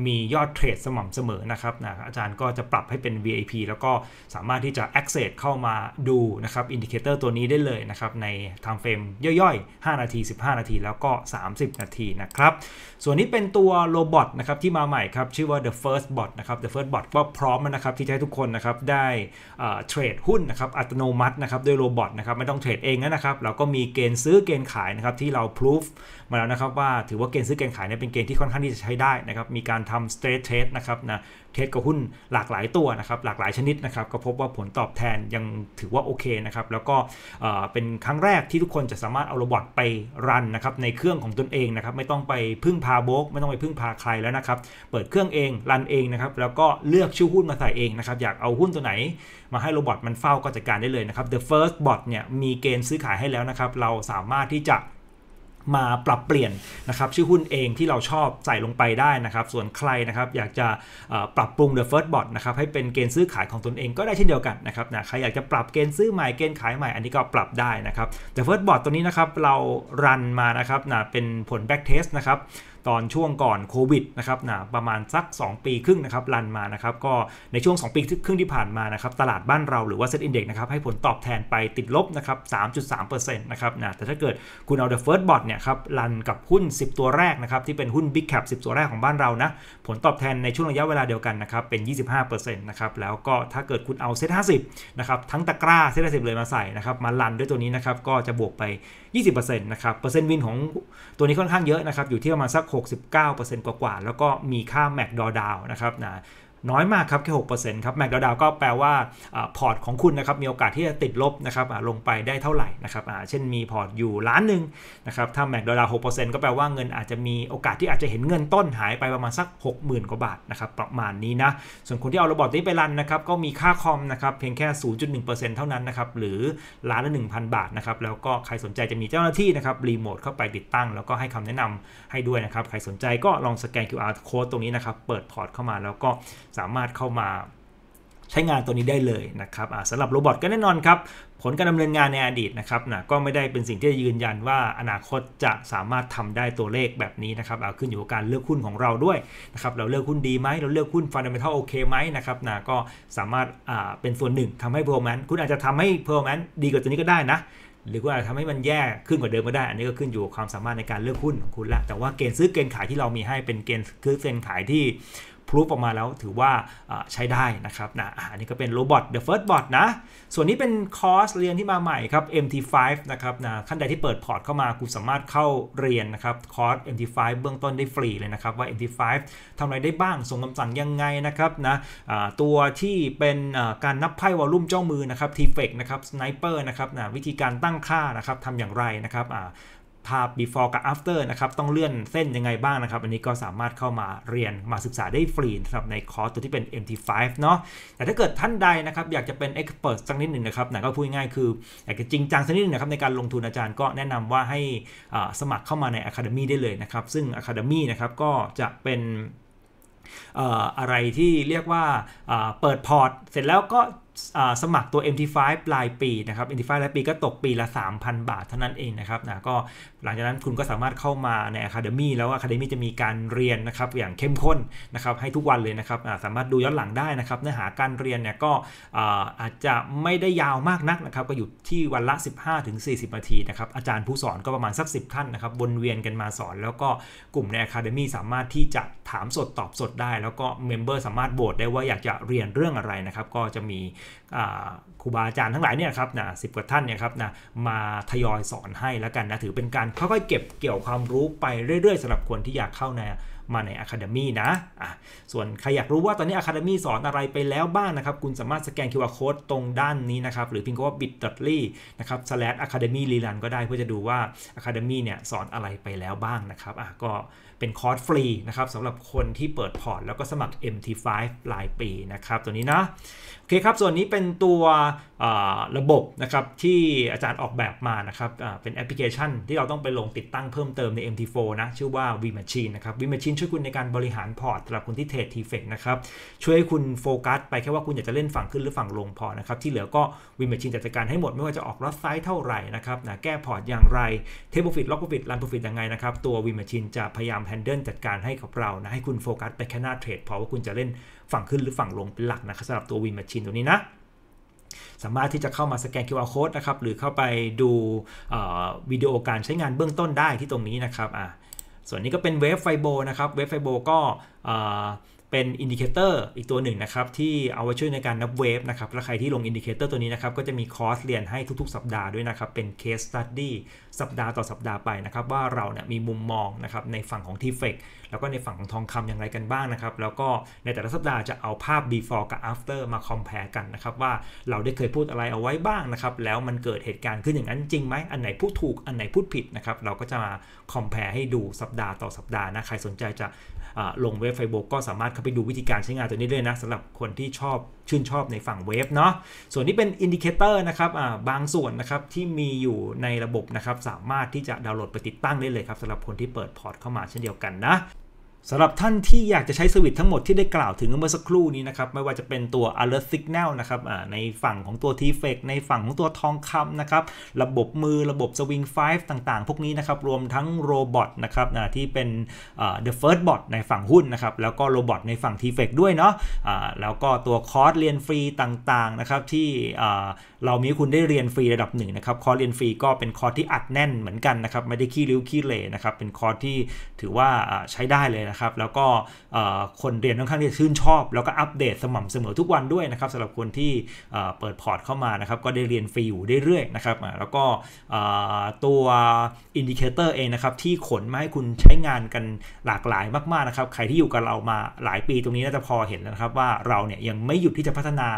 มียอดเทรดสม่ำเสมอนะครับนะอาจารย์ก็จะปรับให้เป็น VIP แล้วก็สามารถที่จะ Access เข้ามาดูนะครับอินดิเคเตอร์ตัวนี้ได้เลยนะครับในทำเฟรมย่อยๆ 5 นาที15 นาที แล้วก็ 30 นาทีนะครับส่วนนี้เป็นตัวโรบอทนะครับที่มาใหม่ครับ ชื่อว่า the first bot นะครับ the first bot ก็พร้อมนะครับที่จะให้ทุกคนนะครับได้เทรดหุ้นนะครับอัตโนมัตินะครับด้วยโรบอทนะครับไม่ต้องเทรดเองนะครับเราก็มีเกณฑ์ซื้อเกณฑ์ขายนะครับที่เราพิสูจมาแล้วนะครับ ว่าถือว่าเกณฑ์ซื้อเกณฑ์ขายเนี่ยเป็นเกณฑ์ที่ค่อนข้างที่จะใช้ได้นะครับ มีการทำ stress test นะครับนะเทสกับหุ้นหลากหลายตัวนะครับหลากหลายชนิดนะครับ ก็พบว่าผลตอบแทนยังถือว่าโอเคนะครับแล้วก็เป็นครั้งแรกที่ทุกคนจะสามารถเอาโรบอทไปรันนะครับในเครื่องของตนเองนะครับไม่ต้องไปพึ่งพาโบกไม่ต้องไปพึ่งพาใครแล้วนะครับเปิดเครื่องเองรันเองนะครับแล้วก็เลือกชื่อหุ้นมาใส่เองนะครับ อยากเอาหุ้นตัวไหน มาให้โรบอทมันเฝ้าก็จัดการได้เลยนะครับ The First Bot เนี่ยมีเกณฑ์ซื้อขายให้แล้วนะครับ เราสามารถที่จะมาปรับเปลี่ยนนะครับชื่อหุ้นเองที่เราชอบใส่ลงไปได้นะครับ ส่วนใครนะครับอยากจะปรับปรุง The First Bot นะครับให้เป็นเกณฑ์ซื้อขายของตนเองก็ได้เช่นเดียวกันนะครับนะใครอยากจะปรับเกณฑ์ซื้อใหม่เกณฑ์ขายใหม่ อันนี้ก็ปรับได้นะครับ The First Bot ตัวนี้นะครับ เรารันมานะครับนะเป็นผล back test นะครับตอนช่วงก่อนโควิดนะครับนะประมาณสัก 2 ปีครึ่งนะครับรันมานะครับก็ในช่วง 2 ปีครึ่งที่ผ่านมานะครับตลาดบ้านเราหรือว่าเซ็ตอินเด็ก์นะครับให้ผลตอบแทนไปติดลบนะครับ3.3%นะครับนะแต่ถ้าเกิดคุณเอา The First Bot เนี่ยครับรันกับหุ้น 10 ตัวแรกนะครับที่เป็นหุ้น Big Cap 10 ตัวแรกของบ้านเรานะผลตอบแทนในช่วงระยะเวลาเดียวกันนะครับเป็น 25%นะครับแล้วก็ถ้าเกิดคุณเอาเซ็ติบนะครับทั้งตะกร้าเซ็ติบเลยมาใส่นะครับมารันด้วยตัวนี้นะครับก็จะบวกไป20%นะครับ เปอร์เซ็นต์วินของตัวนี้ค่อนข้างเยอะนะครับ อยู่ที่ประมาณสัก 69%กว่าๆแล้วก็มีค่าแม็กดอดาวนะครับนะน้อยมากครับแค่ 6%ครับ แม็กดาวก็แปลว่าพอร์ตของคุณนะครับมีโอกาสที่จะติดลบนะครับลงไปได้เท่าไหร่นะครับเช่นมีพอร์ตอยู่ล้านหนึ่งนะครับถ้าแม็กดาวหกเปอร์เซ็นต์ก็แปลว่าเงินอาจจะมีโอกาสที่อาจจะเห็นเงินต้นหายไปประมาณสัก 60,000 กว่าบาทนะครับประมาณนี้นะส่วนคนที่เอาระบบทนี้ไปรันนะครับก็มีค่าคอมนะครับเพียงแค่ 0.1%เท่านั้นนะครับหรือล้านละ1,000 บาทนะครับแล้วก็ใครสนใจจะมีเจ้าหน้าที่นะครับรีโมทเข้าไปติดตั้งแล้วก็ให้คำแนะนำให้ด้วยนะครับใครสนใจก็ลองสแกน QR code ตรงนี้นะครับเปิดพอร์ตเข้ามาแล้วก็สามารถเข้ามาใช้งานตัวนี้ได้เลยนะครับสำหรับโรบอทก็แน่นอนครับ ผลการดำเนินงานในอดีตนะครับนะก็ไม่ได้เป็นสิ่งที่จะยืนยันว่าอนาคตจะสามารถทำได้ตัวเลขแบบนี้นะครับเอาขึ้นอยู่กับการเลือกหุ้นของเราด้วยนะครับเราเลือกหุ้นดีไหม เราเลือกหุ้นฟันดัมเบลโอเคไหมนะครับนะก็สามารถเป็นส่วนหนึ่ง ทำให้เพอร์แมนคุณอาจจะทำให้เพอร์แมนดีกว่าตัวนี้ก็ได้นะ หรือว่าทำให้มันแย่ขึ้นกว่าเดิมก็ได้อันนี้ก็ขึ้นอยู่กับความสามารถในการเลือกหุ้นของคุณละแต่ว่าเกณฑ์ซื้อเกณฑ์ขายที่เรามีให้เป็นเกณฑ์คือเกณฑ์ขายที่พรูฟออกมาแล้วถือว่าใช้ได้นะครับนะอันนี้ก็เป็นโรบอท The First Bot นะ ส่วนนี้เป็นคอร์สเรียนที่มาใหม่ครับ MT5 นะครับนะขั้นใดที่เปิดพอร์ตเข้ามาคุณสามารถเข้าเรียนนะครับคอร์ส MT5 เบื้องต้นได้ฟรีเลยนะครับ ว่า MT5 ทำอะไรได้บ้าง ส่งคำสั่งยังไงนะครับนะตัวที่เป็นการนับไพ่วอลลุ่มเจ้ามือนะครับ t f e c นะครับสไนเปอร์นะครับนะวิธีการตั้งค่านะครับทำอย่างไรนะครับภาพ before กับ after นะครับต้องเลื่อนเส้นยังไงบ้างนะครับ อันนี้ก็สามารถเข้ามาเรียนมาศึกษาได้ฟรีสำหรับในคอร์สตัวที่เป็น MT5 เนาะแต่ถ้าเกิดท่านใดนะครับอยากจะเป็น expert สักนิดหนึ่งนะครับหนะก็พูดง่ายคืออยากจะจริงจังสักนิดหนึ่งนะครับ ในการลงทุนอาจารย์ก็แนะนำว่าให้สมัครเข้ามาใน Academy ได้เลยนะครับ ซึ่ง Academy นะครับก็จะเป็นอะไรที่เรียกว่าเปิดพอร์ตเสร็จแล้วก็สมัครตัว MT5 ปลายปีนะครับ MT5 ปลายปีก็ตกปีละ 3,000 บาทเท่านั้นเองนะครับนะก็หลังจากนั้นคุณก็สามารถเข้ามาใน Academy แล้ว Academy จะมีการเรียนนะครับอย่างเข้มข้นนะครับให้ทุกวันเลยนะครับสามารถดูย้อนหลังได้นะครับ เนื้อหาการเรียนเนี่ยก็อาจจะไม่ได้ยาวมากนักนะครับก็อยู่ที่วันละ 15-40นาทีนะครับอาจารย์ผู้สอนก็ประมาณสัก 10 ท่านนะครับวนเวียนกันมาสอน แล้วก็กลุ่มใน Academy สามารถที่จะถามสดตอบสดได้ แล้วก็เมมเบอร์สามารถโหวตได้ว่าอยากจะเรียนเรื่องอะไรนะครับก็จะมีครูบาอาจารย์ทั้งหลายเนี่ยครับนะสิบกว่าท่านเนี่ยครับนะมาทยอยสอนให้แล้วกันนะถือเป็นการค่อยๆเก็บเกี่ยวความรู้ไปเรื่อยๆสำหรับคนที่อยากเข้าในมาในอคาเดมี่นะะส่วนใครอยากรู้ว่าตอนนี้อคาเดมี่สอนอะไรไปแล้วบ้างนะครับคุณสามารถสแกน QR Code ตรงด้านนี้นะครับหรือพิมพ์คำว่า bit.ly นะครับ s l a s academy rerun ก็ได้เพื่อจะดูว่าอคาเดมี่เนี่ยสอนอะไรไปแล้วบ้างนะครับอ่ะก็เป็นคอร์สฟรีนะครับสำหรับคนที่เปิดพอร์ตแล้วก็สมัคร MT5 รายปีนะครับตัวนี้นะโอเคครับ ส่วนนี้เป็นตัวระบบนะครับที่อาจารย์ออกแบบมานะครับเป็นแอปพลิเคชันที่เราต้องไปลงติดตั้งเพิ่มเติมใน MT4 นะชื่อว่า V Machine นะครับ V Machine ช่วยคุณในการบริหารพอร์ตสำหรับคนที่เทรดทีเฟกนะครับ ช่วยให้คุณโฟกัสไปแค่ว่าคุณอยากจะเล่นฝั่งขึ้นหรือฝั่งลงพอนะครับ ที่เหลือก็ V Machine จัดการให้หมด ไม่ว่าจะออกรอดไซส์เท่าไหร่นะครับนะแก้พอร์ตอย่างไรเทปโปรฟิตล็อกโปรฟิตรันโปรฟิตยังไงนะครับตัว V Machine จะพยายามแฮนเดิลจัดการให้กับเรานะให้คุณโฟกัสไปแค่หน้าเทรดพอว่าคุณจะเล่นฝั่งขึ้นหรือฝั่งลงเป็นหลักนะครับสำหรับตัววิน m มชินตัวนี้นะ สามารถที่จะเข้ามาสแกน QR code นะครับหรือเข้าไปดูวิดีโอการใช้งานเบื้องต้นได้ที่ตรงนี้นะครับอ่ะส่วนนี้ก็เป็นเวฟไฟโบนะครับเวฟไฟโบก็เป็นอินดิเคเตอร์อีกตัวหนึ่งนะครับ ที่เอาไว้ช่วยในการนับเวฟนะครับและใครที่ลงอินดิเคเตอร์ตัวนี้นะครับ ก็จะมีคอร์สเรียนให้ทุก ๆ สัปดาห์ด้วยนะครับ เป็นเคสสตัดดี้สัปดาห์ต่อสัปดาห์ไปนะครับว่าเราเนี่ยมีมุมมองนะครับในฝั่งของทีเฟกแล้วก็ในฝั่งของทองคำอย่างไรกันบ้างนะครับ แล้วก็ในแต่ละสัปดาห์จะเอาภาพ before กับ after มา compare กันนะครับว่าเราได้เคยพูดอะไรเอาไว้บ้างนะครับ แล้วมันเกิดเหตุการณ์ขึ้น อย่างนั้นจริงไหมอันไหนพูดถูกอันไหนพูดผิดนะครับเราก็จะมา compare ให้ดูสัปดาห์ต่อสัปดาห์นะใครสนใจจะลงเว็บไฟโบกก็สามารถเข้าไปดูวิธีการใช้งานตัวนี้ไดยนะสำหรับคนที่ชอบชื่นชอบในฝั่งเว็บเนาะส่วนนี้เป็นอินดิเคเตอร์นะครับบางส่วนนะครับที่มีอยู่ในระบบนะครับสามารถที่จะดาวน์โหลดไปติดตั้งได้เลยครับสำหรับคนที่เปิดพอร์ตเข้ามาเช่นเดียวกันนะสำหรับท่านที่อยากจะใช้สวิตทั้งหมดที่ได้กล่าวถึงเมื่อสักครู่นี้นะครับไม่ว่าจะเป็นตัว alert signal นะครับในฝั่งของตัว t f e c ในฝั่งของตัวทองคำนะครับ ระบบมือระบบ swing five ต่างๆ พวกนี้นะครับรวมทั้งโรบอทนะครับที่เป็น the first bot ในฝั่งหุ้นนะครับ แล้วก็โรบอทในฝั่ง t f e c ด้วยเนาะะแล้วก็ตัวคอร์สเรียนฟรีต่างๆนะครับที่เรามีคุณได้เรียนฟรีระดับหนึ่งนะครับคอร์สเรียนฟรีก็เป็นคอร์สที่อัดแน่นเหมือนกันนะครับไม่ได้ขี้ริ้วขี้เลนะครับเป็นคอร์สที่ถือว่าใช้ได้เลยนะครับแล้วก็คนเรียนค่อนข้างที่จะชื่นชอบ แล้วก็อัปเดตสม่ำเสมอทุกวันด้วยนะครับสำหรับคนที่เปิดพอร์ตเข้ามานะครับก็ได้เรียนฟรีอยู่เรื่อยๆนะครับแล้วก็ตัวอินดิเคเตอร์เองนะครับที่ขนมาให้คุณใช้งานกันหลากหลายมากๆนะครับใครที่อยู่กับเรามาหลายปีตรงนี้ น่าจะพอเห็นแล้วนะครับว่าเราเนี่ยยังไม่หยุดที่จะพัฒนา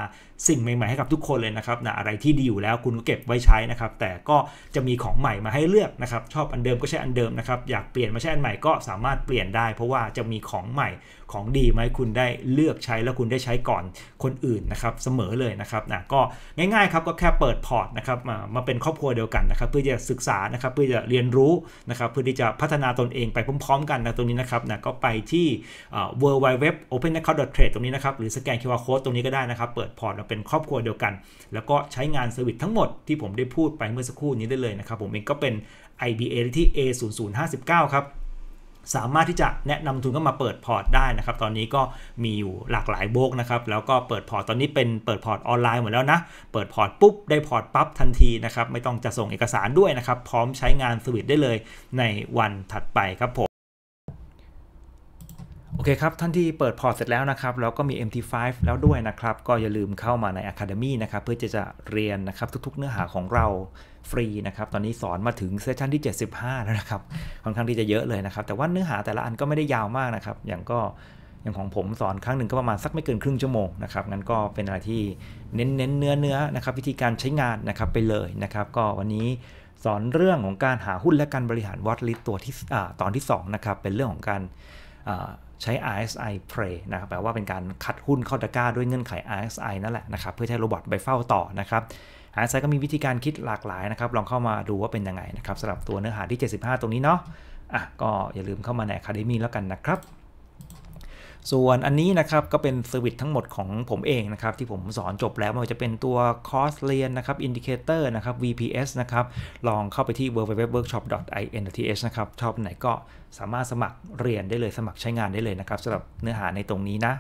สิ่งใหม่ๆให้กับทุกคนเลยนะครับนะอะไรที่ดีอยู่แล้วคุณก็เก็บไว้ใช้นะครับ แต่ก็จะมีของใหม่มาให้เลือกนะครับ ชอบอันเดิมก็ใช้อันเดิมนะครับ อยากเปลี่ยนมาใช้อันใหม่ก็สามารถเปลี่ยนได้ เพราะว่าจะมีของใหม่ของดีไหมคุณได้เลือกใช้แล้วคุณได้ใช้ก่อนคนอื่นนะครับ เสมอเลยนะครับนะก็ง่ายๆครับก็แค่เปิดพอร์ตนะครับมามาเป็นครอบครัวเดียวกันนะครับ เพื่อจะศึกษานะครับเพื่อจะเรียนรู้นะครับ เพื่อที่จะพัฒนาตนเองไปพร้อมๆกันนะตรงนี้นะครับนะก็ไปที่ w w w o p e n a c c o u n t t r a d e ตรงนี้นะครับหรือสแกน QR Code ตรงนี้ก็ได้นะครับ เปิดพอร์ตเราเป็นครอบครัวเดียวกัน แล้วก็ใช้งานเซอร์วิสทั้งหมดที่ผมได้พูดไปเมื่อสักครู่นี้ได้เลยนะครับผมเองก็เป็น IBA ที่ A0059 ครับสามารถที่จะแนะนำทุนเข้ามาเปิดพอร์ตได้นะครับ ตอนนี้ก็มีอยู่หลากหลายโบกนะครับแล้วก็เปิดพอร์ตตอนนี้เป็นเปิดพอร์ตออนไลน์หมดแล้วนะเปิดพอร์ตปุ๊บได้พอร์ตปั๊บทันทีนะครับ ไม่ต้องจะส่งเอกสารด้วยนะครับ พร้อมใช้งานสวิตได้เลยในวันถัดไปครับผมโอเคครับ ท่านที่เปิดพอร์ตเสร็จแล้วนะครับ แล้วก็มี MT5 แล้วด้วยนะครับ ก็อย่าลืมเข้ามาใน Academy นะครับเพื่อจะจะเรียนนะครับทุกๆเนื้อหาของเราฟรีนะครับตอนนี้สอนมาถึงเซสชันที่ 75 แล้วนะครับค่อนข้างที่จะเยอะเลยนะครับแต่ว่าเนื้อหาแต่ละอันก็ไม่ได้ยาวมากนะครับอย่างก็อย่างของผมสอนครั้งหนึ่งก็ประมาณสักไม่เกินครึ่งชั่วโมงนะครับงั้นก็เป็นอะไรที่เน้นเน้นเนื้อเนื้อนะครับวิธีการใช้งานนะครับไปเลยนะครับก็วันนี้สอนเรื่องของการหาหุ้นและการบริหารวอตลิสตัวที่ตอนที่2นะครับเป็นเรื่องของการใช้ RSI Play นะครับแปลว่าเป็นการคัดหุ้นเข้าตะกร้าด้วยเงื่อนไข RSI นั่นแหละนะครับเพื่อให้โรบอทไปเฝ้าต่อนะครับไซต์ก็มีวิธีการคิดหลากหลายนะครับ ลองเข้ามาดูว่าเป็นยังไงนะครับสำหรับตัวเนื้อหาที่ 75 ตรงนี้เนาะอ่ะก็อย่าลืมเข้ามาในคาเดมีแล้วกันนะครับ ส่วนอันนี้นะครับก็เป็นเซอร์วิสทั้งหมดของผมเองนะครับ ที่ผมสอนจบแล้วมันจะเป็นตัวคอร์สเรียนนะครับอินดิเคเตอร์นะครับ VPS นะครับ ลองเข้าไปที่ www.workshop.inth นะครับชอบไหนก็สามารถสมัครเรียนได้เลยสมัครใช้งานได้เลยนะครับสำหรับเนื้อหาในตรงนี้นะ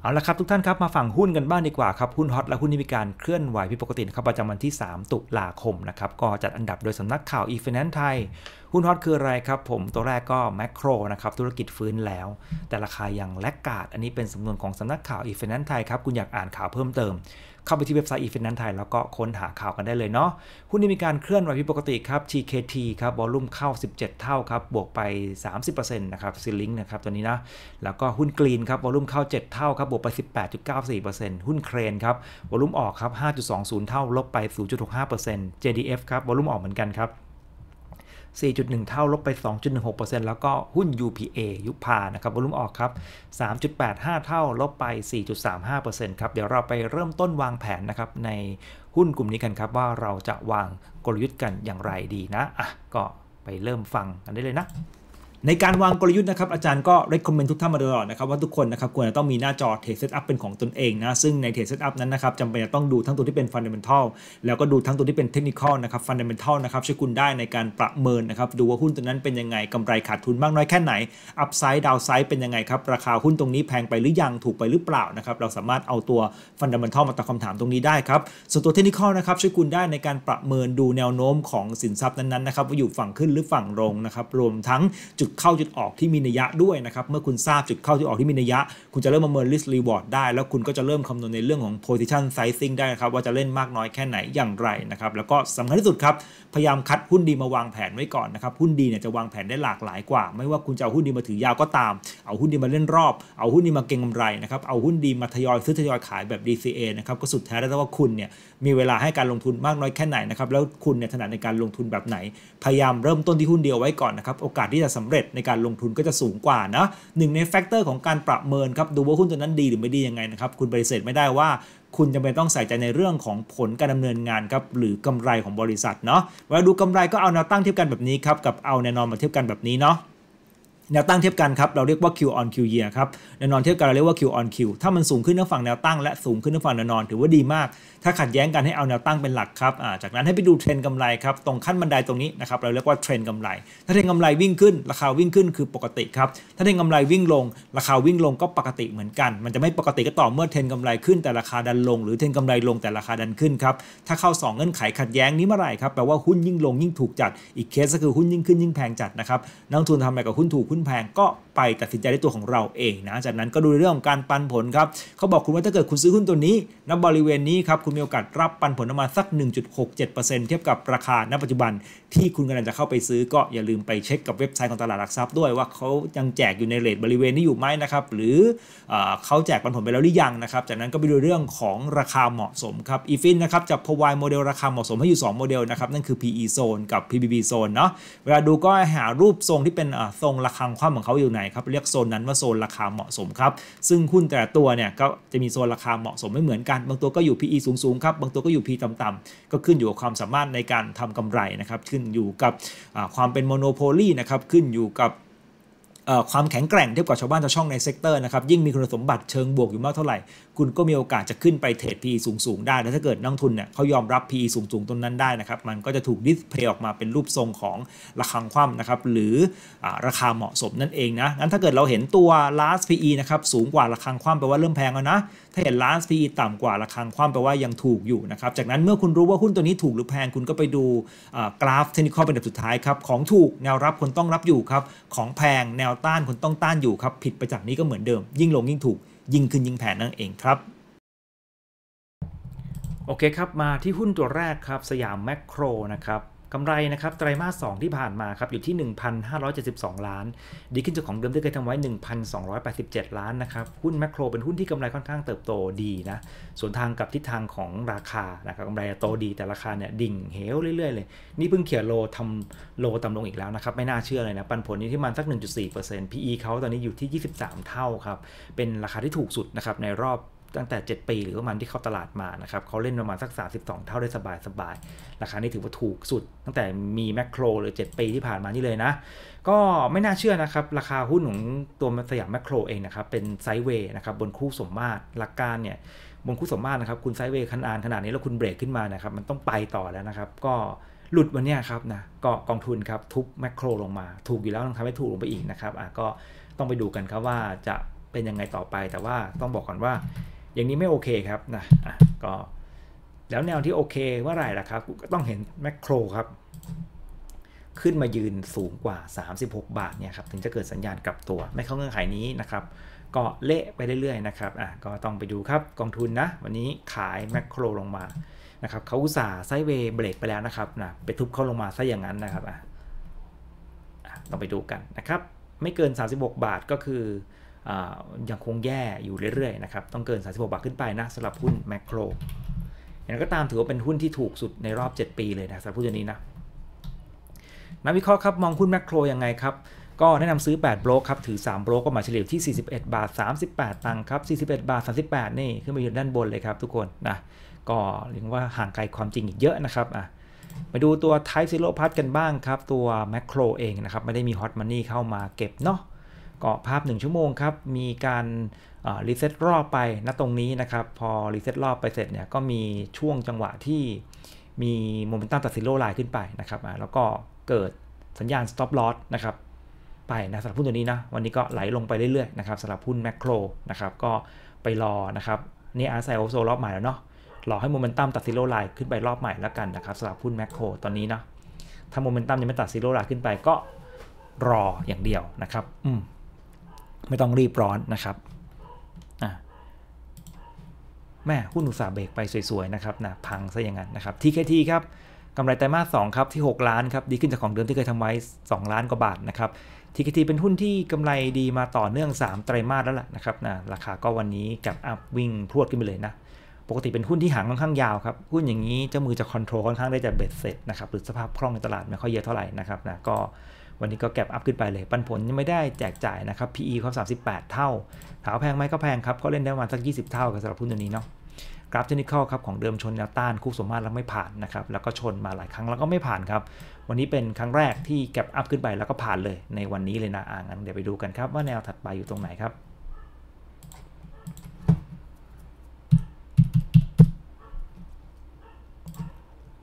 เอาละครับ ทุกท่านครับ มาฝั่งหุ้นกันบ้างดีกว่าครับ หุ้นฮอตและหุ้นที่มีการเคลื่อนไหวผิดปกติครับ ประจำวันที่ 3 ตุลาคมนะครับ ก็จัดอันดับโดยสำนักข่าว e f i n a n c e ไทย หุ้นฮอตคืออะไรครับ ผม ตัวแรกก็แมคโครนะครับ ธุรกิจฟื้นแล้ว แต่ราคายังแลกกาด อันนี้เป็นสำนวนของสำนักข่าว e f i n a n c e ไทยครับคุณอยากอ่านข่าวเพิ่มเติมเข้าไปที่เว็บไซต์ eFinance ไทยแล้วก็ค้นหาข่าวกันได้เลยเนาะหุ้นนี้มีการเคลื่อนไหวผิดปกติครับ TKT ครับวอลุ่มเข้า 17 เท่าครับ บวกไป 30%นะครับซิลิงนะครับ ตัวนี้นะ แล้วก็หุ้นกรีนครับวอลุ่มเข้า 7 เท่าครับ บวกไป 18.94%หุ้นเครนครับวอลุ่มออกครับ 5.20 เท่า ลบไป 0.65% JDF ครับวอลุ่มออกเหมือนกันครับ4.1เท่าลบไป 2.16%แล้วก็หุ้น UPA ยุพานะครับวอลุ่มออกครับ 3.85 เท่าลบไป 4.35%ครับ เดี๋ยวเราไปเริ่มต้นวางแผนนะครับ ในหุ้นกลุ่มนี้กันครับ ว่าเราจะวางกลยุทธ์กันอย่างไรดีนะอ่ะก็ไปเริ่มฟังกันได้เลยนะในการวางกลยุทธ์นะครับอาจารย์ก็ recommend ทุกท่านมาตลอดนะครับว่าทุกคนนะครับควรจะต้องมีหน้าจอเทสเซตอัพเป็นของตนเองนะซึ่งในเทสเซตอัพนั้นนะครับจำเป็นจะต้องดูทั้งตัวที่เป็น fundamental แล้วก็ดูทั้งตัวที่เป็นเทคนิคอลนะครับ fundamental นะครับช่วยคุณได้ในการประเมินนะครับดูว่าหุ้นตัวนั้นเป็นยังไงกำไรขาดทุนมากน้อยแค่ไหน upside downside เป็นยังไงครับราคาหุ้นตรงนี้แพงไปหรือยังถูกไปหรือเปล่านะครับเราสามารถเอาตัว fundamental มาตอบคำถามตรงนี้ได้ครับส่วนตัวเทคนิคอนะครับช่วยคุณได้ในการประเมินดูแนวโน้มของสินทรัพย์นั้นๆนะครับว่าอยู่ฝั่งขึ้นหรือฝั่งลงนะครับรวมทั้งจุดเข้าจุดออกที่มีนัยยะด้วยนะครับเมื่อคุณทราบจุดเข้าจุดออกที่มีนัยยะ คุณจะเริ่มประเมิน r i s ร reward ได้ แล้วคุณก็จะเริ่มคำนวณในเรื่องของ position sizing ได้นะครับว่าจะเล่นมากน้อยแค่ไหนอย่างไรนะครับแล้วก็สำคัญที่สุดครับพยายามคัดหุ้นดีมาวางแผนไว้ก่อนนะครับหุ้นดีเนี่ยจะวางแผนได้หลากหลายกว่า ไม่ว่าคุณจะเอาหุ้นดีมาถือยาวก็ตาม เอาหุ้นดีมาเล่นรอบเอาหุ้นดีมาเก็งกำไรนะครับเอาหุ้นดีมาทยอยซื้อทยอยขายแบบ DCA นะครับก็สุดแท้แล้วว่าคุณเนี่ยมีเวลาให้การลงทุนมากน้อยแค่ไหนนะครับแล้วคุณเนี่ยถนัดในการลงทุนแบบไหนพยายามเริ่มต้นที่หุ้นเดียวไว้ก่อนนะครับโอกาสที่จะสำเร็จในการลงทุนก็จะสูงกว่านะหนึ่งในแฟกเตอร์ของการประเมินครับ ดูว่าหุ้นตัวนั้นดีหรือไม่ดียังไงนะครับ คุณปฏิเสธไม่ได้ว่า คุณจำเป็นต้องใส่ใจในเรื่องของผลการดำเนินงานครับหรือกำไรของบริษัทเนาะเวลาดูกำไรก็เอาแนวตั้งเทียบกันแบบนี้ครับกับเอาแนวนอนมาเทียบกันแบบนี้เนาะแนวตั้งเทียบกันครับเราเรียกว่า Q on Q year ครับแนวนอนเทียบกันเราเรียกว่า Q on Q ถ้ามันสูงขึ้นทั้งฝั่งแนวตั้งและสูงขึ้นทั้งฝั่งแนวนอนถือว่าดีมาก ถ้าขัดแย้งกันให้เอาแนวตั้งเป็นหลักครับจากนั้นให้ไปดูเทรนกำไรครับตรงขั้นบันไดตรงนี้นะครับเราเรียกว่าเทรนกำไร ถ้าเทรนกำไรวิ่งขึ้นราคาวิ่งขึ้นคือปกติครับถ้าเทรนกำไรวิ่งลง ราคาวิ่งลงก็ปกติเหมือนกัน มันจะไม่ปกติก็ต่อเมื่อเทรนกำไรขึ้นแต่ราคาดันลงหรือเทรนกำไรลงแต่ราคาดันขึ้นครับถ้าเข้า2เงื่อนไขขัดแย้งนี้เมื่อไหร่ครับแปลว่าหุ้นยิ่งลงยิ่งถูกจัดอีกเคสก็คือหุ้นยิ่งขึ้นยิ่งแพงจัดนะครับนักทุนทำอะไรกับหุ้นถูกหุ้นแพงก็ไปตัดสินใจด้วยตัวของเราเองนะ จากนั้นก็ดูเรื่องของการปันผลครับ เขาบอกคุณว่าถ้าเกิดคุณซื้อหุ้นตัวนี้ณบริเวณนี้ครับคุณมีโอกาสรับปันผลประมาณสัก 1.67%เทียบกับราคาณปัจจุบัน ที่คุณกำลังจะเข้าไปซื้อก็ อย่าลืมไปเช็คกับเว็บไซต์ของตลาดหลักทรัพย์ด้วย ว่าเขายังแจกอยู่ในเลทบริเวณนี้อยู่ไหมนะครับหรือเขาแจกปันผลไปแล้วหรือยังนะครับ จากนั้นก็ไปดูเรื่องของราคาเหมาะสมครับอีฟินนะครับจะพวายโมเดลราคาเหมาะสมให้อยู่2โมเดลนะครับนั่นคือ PE zone กับ PBB zone เนาะเวลาดูก็หารูปทรงที่เป็นทรงราคาางความของเขาอยู่ไหนครับเรียกโซนนั้นว่าโซนราคาเหมาะสมครับซึ่งหุ้นแต่ตัวเนี่ยก็จะมีโซนราคาเหมาะสมไม่เหมือนกัน บางตัวก็อยู่ PE สูงๆครับบางตัวก็อยู่ P ต่ำๆก็ขึ้นอยู่กับความสามารถในการทำกำไรนะครับขึ้นอยู่กับความเป็นโมโนโพลีนะครับขึ้นอยู่กับความแข็งแกร่งเทียบกับชาวบ้านชาวช่องในเซกเตอร์นะครับ ยิ่งมีคุณสมบัติเชิงบวกอยู่มากเท่าไหร่ คุณก็มีโอกาสจะขึ้นไปเทรด PE สูง ๆได้ และถ้าเกิดนักทุนเนี่ยเขายอมรับ PE สูงๆต้นนั้นได้นะครับ มันก็จะถูกดิสเพย์ออกมาเป็นรูปทรงของระคงคว่ำนะครับ หรืออราคาเหมาะสมนั่นเองนะงั้นถ้าเกิดเราเห็นตัว last PE นะครับสูงกว่าระคงคว่ำแปลว่าเริ่มแพงแล้วนะถ้าเห็นล้าน p ีต่ำกว่าราคาความแปลว่ายังถูกอยู่นะครับ จากนั้นเมื่อคุณรู้ว่าหุ้นตัวนี้ถูกหรือแพงคุณก็ไปดูกราฟเทคนิคเป็นอันดับสุดท้ายครับของถูกแนวรับคนต้องรับอยู่ครับของแพงแนวต้านคนต้องต้านอยู่ครับ ผิดไปจากนี้ก็เหมือนเดิม ยิ่งลงยิ่งถูก ยิ่งขึ้นยิ่งแพงนั่นเองครับ โอเคครับมาที่หุ้นตัวแรกครับสยามแมคโครนะครับกำไรนะครับไตรมาส 2 ที่ผ่านมาครับอยู่ที่ 1,572 ล้าน ดีขึ้นจากของเดิมที่เคยทำไว้ 1,287 ล้านนะครับหุ้นแมคโครเป็นหุ้นที่กำไรค่อนข้างเติบโตดีนะส่วนทางกับทิศทางของราคานะครับกำไรโตดีแต่ราคาเนี่ยดิ่งเหวเรื่อยๆเลยนี่เพิ่งเขียนโลทำโลต่ำลงอีกแล้วนะครับไม่น่าเชื่อเลยนะปันผลนี้ที่มันสัก 1.4% PE เขาตอนนี้อยู่ที่ 23 เท่าครับเป็นราคาที่ถูกสุดนะครับในรอบตั้งแต่ 7 ปี หรือประมาณที่เข้าตลาดมานะครับ เขาเล่นประมาณสัก32เท่าได้สบายสบายราคานี้ถือว่าถูกสุด ตั้งแต่มีแมคโครเลย7ปี ที่ผ่านมานี่เลยนะ ก็ไม่น่าเชื่อนะครับ ราคาหุ้นของตัวสยามแมคโครเองนะครับ เป็นไซด์เวย์นะครับบนคู่สมมาตรหลักการเนี่ย บนคู่สมมาตรนะครับ คุณไซด์เวย์ขนาดขนาดนี้แล้วคุณ เบรกขึ้นมานะครับ มันต้องไปต่อแล้วนะครับ ก็หลุดวันนี้ครับนะก็กองทุนครับทุบแมคโครลงมาถูกอยู่แล้วต้องทำให้ถูกลงไปอีกนะครับอ่ะก็ต้องไปดูกันครับว่าจะเป็นยังไงต่อไป แต่ว่าต้องบอกก่อนว่าอย่างนี้ไม่โอเคครับนะะก็ แล้วแนวที่โอเคเมื่อไหร่ล่ะครับก็ต้องเห็นแมคโครครับ ขึ้นมายืนสูงกว่า 36 บาทเนี่ยครับถึงจะเกิดสัญญาณกลับตัว ไม่เข้าเงื่อนไขนี้นะครับ ก็เละไปเรื่อยๆ นะครับอ่ะก็ต้องไปดูครับกองทุนนะวันนี้ขายแมคโครลงมา นะครับเขาอุตส่าห์ไซเวย์เบรกไปแล้วนะครับนะไปทุบเข้าลงมาซะอย่างนั้นนะครับอ่ะต้องไปดูกันนะครับไม่เกิน 36 บาทก็คือยังคงแย่อยู่เรื่อยๆนะครับ ต้องเกิน 36 บาทขึ้นไปนะสำหรับหุ้นแมคโครอย่างนั้นก็ตามถือว่าเป็นหุ้นที่ถูกสุดในรอบ 7 ปีเลยนะสำหรับหุ้นตัวนี้นะ นักวิเคราะห์ครับ มองหุ้นแมคโครยังไงครับ ก็แนะนำซื้อ 8 โบรกครับ ถือ 3 โบรกก็มาเฉลี่ยที่ 41 บาท 38 ตังค์ครับ 41 บาท 38 นี่ ขึ้นมาอยู่ด้านบนเลยครับทุกคนนะ ก็เรียกว่าห่างไกลความจริงอีกเยอะนะครับ อ่ะมาดูตัวไท p ิโลพัทกันบ้างครับ ตัวแมคโครเองนะครับไม่ได้มีฮอตมันนี่เข้ามาเก็บเนาะก็ภาพ1ชั่วโมงครับ มีการรีเซ็ตรอบไปณตรงนี้นะครับ พอรีเซ็ตรอบไปเสร็จเนี่ยก็มีช่วงจังหวะที่มีโมเมนตัมตัดสินโลไลน์ขึ้นไปนะครับ แล้วก็เกิดสัญญาณ stop loss นะครับ ไปนะสำหรับหุ้นตัวนี้นะ วันนี้ก็ไหลลงไปเรื่อยๆนะครับสำหรับหุ้นแมคโครนะครับ ก็ไปรอนะครับ นี่อาศัยโอโซรอบใหม่แล้วเนาะรอให้โมเมนตัมตัดสิโลไลน์ขึ้นไปรอบใหม่แล้วกันนะครับสำหรับหุ้นแมคโครตอนนี้เนาะถ้าโมเมนตัมยังไม่ตัดสิโลไลน์ขึ้นไปก็รออย่างเดียวนะครับ อืมไม่ต้องรีบร้อนนะครับแม่หุ้นอุตสาหเบรกไปสวยๆนะครับนะพังซะอย่างนั้นนะครับ TKT ครับกำไรไตรมาส2ครับที่ 6 ล้าน ครับ ดีขึ้นจากของเดิมที่เคยทำไว้ 2 ล้านกว่าบาทนะครับ TKT เป็นหุ้นที่กำไรดีมาต่อเนื่อง 3 ไตรมาสแล้วล่ะนะครับนะราคาก็วันนี้กับอัพวิ่งพรวดขึ้นไปเลยนะ ปกติเป็นหุ้นที่หางค่อนข้างยาวครับ หุ้นอย่างนี้เจ้ามือจะคอนโทรลค่อนข้างได้จะเบ็ดเสร็จนะครับหรือสภาพคล่องในตลาดไม่ค่อยเยอะเท่าไหร่นะครับนะก็วันนี้ก็แก็บอัพขึ้นไปเลยปันผลยังไม่ได้แจกจ่ายนะครับ PE ครับ38 เท่าถามแพงไหมก็แพงครับเขาเล่นได้ประมาณสัก20 เท่าสำหรับหุ้นตัวนี้เนาะกราฟเทคนิคครับของเดิมชนแนวต้านคู่สมมาตรแล้วไม่ผ่านนะครับแล้วก็ชนมาหลายครั้งแล้วก็ไม่ผ่านครับวันนี้เป็นครั้งแรกที่แก็บอัพขึ้นไปแล้วก็ผ่านเลยในวันนี้เลยนะอ่างั้นเดี๋ยวไปดูกันครับว่าแนวถัดไปอยู่ตรงไหนครับ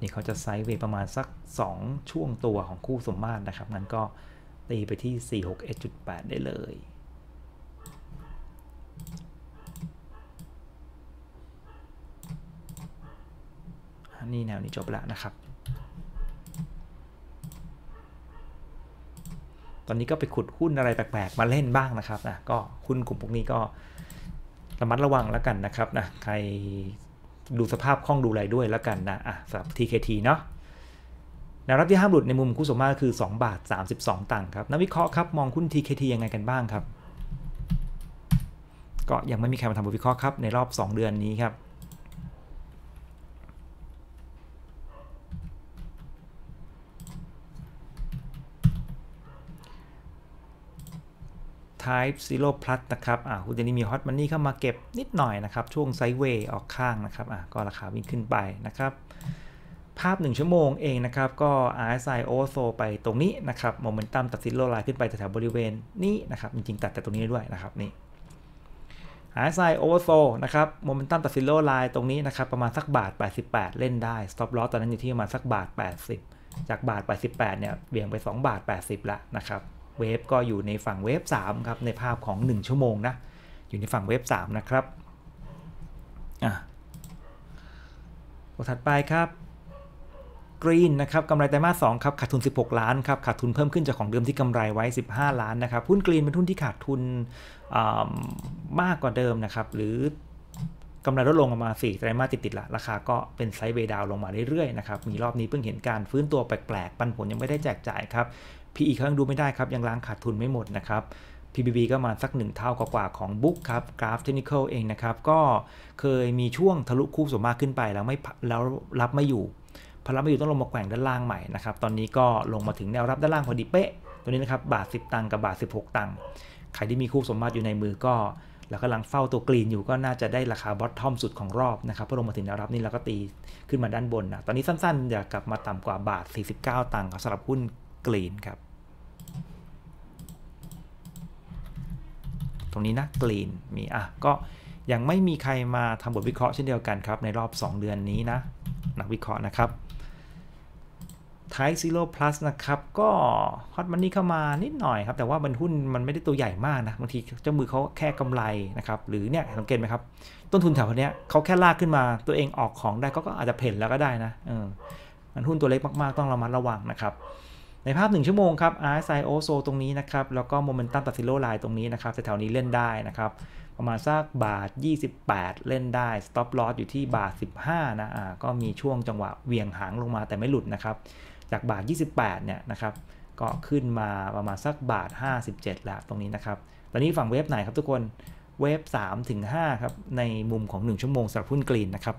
นี่เขาจะไซด์เวย์ประมาณสัก 2 ช่วงตัวของคู่สมมาตรนะครับ งั้นก็ตีไปที่ 461.8ได้เลยนี่แนวนี้จบละนะครับ ตอนนี้ก็ไปขุดหุ้นอะไรแปลกๆมาเล่นบ้างนะครับนะ ก็หุ้นกลุ่มพวกนี้ก็ระมัดระวังแล้วกันนะครับนะใครดูสภาพคล่องดูอะไรด้วยแล้วกันนะอ่ะสำหรับ TKT เนาะแนวรับที่ห้ามหลุดในมุมคู่สมมาตรคือ 2 บาท 32ตังค์ครับนักวิเคราะห์ครับ มองหุ้น TKT ยังไงกันบ้างครับ ก็ยังไม่มีใครมาทำบทวิเคราะห์ครับในรอบ 2 เดือนนี้ครับ Type 0 Plus นะครับ อ่าหุ้นตัวนี้มี Hot Money เข้ามาเก็บนิดหน่อยนะครับ ช่วงไซด์เวย์ออกข้างนะครับ อ่าก็ราคาวิ่งขึ้นไปนะครับ ภาพ 1 ชั่วโมงเองนะครับ ก็ RSI Oversold ไปตรงนี้นะครับโมเมนตัมตัดสินโลไลขึ้นไปแถวบริเวณนี้นะครับ จริงๆตัดแต่ตรงนี้ด้วยนะครับนี่ RSI Oversold นะครับโมเมนตัมตัดสินโลไลตรงนี้นะครับ ประมาณสักบาท88 เล่นได้ Stop Loss ตอนนั้นอยู่ที่ประมาณสักบาท80 จากบาท 88 เนี่ยเบี่ยงไป 2 บาท 80ละนะครับเวฟก็อยู่ในฝั่งเวฟ3ครับ ในภาพของ 1 ชั่วโมงนะ อยู่ในฝั่งเวฟ3นะครับ อ่ะตัวถัดไปครับกรีนนะครับกำไรไตรมาส2ครับขาดทุน 16 ล้านครับขาดทุนเพิ่มขึ้นจากของเดิมที่กำไรไว้ 15 ล้านนะครับหุ้นกรีนเป็นหุ้นที่ขาดทุนมากกว่าเดิมนะครับหรือกำไรลดลงมา4ไตรมาสติดๆละราคาก็เป็นไซด์เวดาวลงมาเรื่อยๆนะครับมีรอบนี้เพิ่งเห็นการฟื้นตัวแปลกๆปันผลยังไม่ได้แจกจ่ายครับ PE ครั้งดูไม่ได้ ครับ ยัง ล้างขาดทุนไม่หมด นะครับ PBB ก็มา สัก 1 เท่ากว่าของบุ๊กครับกราฟเทคนิคอลเองนะครับก็เคยมีช่วงทะลุคู่สมมากขึ้นไปแล้วไม่แล้วรับไม่อยู่พอรับไม่อยู่ต้องลงมาแกว่งด้านล่างใหม่ นะครับ ตอนนี้ก็ลงมาถึงแนวรับด้านล่างพอดีเป๊ะตัวนี้นะครับบาท 10ตังค์กับบาท 16ตังค์ใครที่มีคู่สมบัติอยู่ในมือก็แล้วกำลังเฝ้าตัวกรีนอยู่ก็น่าจะได้ราคาบอททอมสุดของรอบนะครับพอลงมาถึงแนวรับนี่เราก็ตีขึ้นมาด้านบนนะตอนนี้สั้นๆอยากกลับมาต่ำกว่าบาท 49ตังค์สำหรับหุ้นกรีนครับตรงนี้นะกรีนมี อ่ะ ก็ ยังไม่มีใครมาทำบทวิเคราะห์ เช่นเดียวกัน ครับ ในรอบ 2 เดือนนี้นะ นักวิเคราะห์ นะครับไทซิโลพลัสนะครับ ก็ฮอตมันนี่เข้ามานิดหน่อย ครับ แต่ว่า มันหุ้นมันไม่ได้ตัวใหญ่มาก นะ บางที เจ้ามือเขาแค่กำไร นะครับ หรือเนี่ย สังเกตไหมครับ ต้นทุนแถว เนี้ยเขาแค่ ลากขึ้นมา ตัวเองออกของได้ก็อาจจะ เพ่นแล้วก็ ได้ นะเออมันหุ้น ตัวเล็ก มาก ๆ ต้องระมัดระวัง นะครับในภาพ 1 ชั่วโมงครับ RSI OSO ตรงนี้นะครับ แล้วก็โมเมนตัมตัดสิโลไลน์ตรงนี้นะครับแถวนี้เล่นได้นะครับ ประมาณสักบาท 28 เล่นได้ Stop Loss อยู่ที่บาท 15 นะอ่าก็มีช่วงจังหวะเวียงหางลงมาแต่ไม่หลุดนะครับ จากบาท 28 เนี่ยนะครับ ก็ขึ้นมาประมาณสักบาท 57แล้วตรงนี้นะครับ ตอนนี้ฝั่งเวฟไหนครับทุกคนเวฟ3ถึง5ครับในมุมของ 1 ชั่วโมงสำหรับหุ้นกรีนนะครับ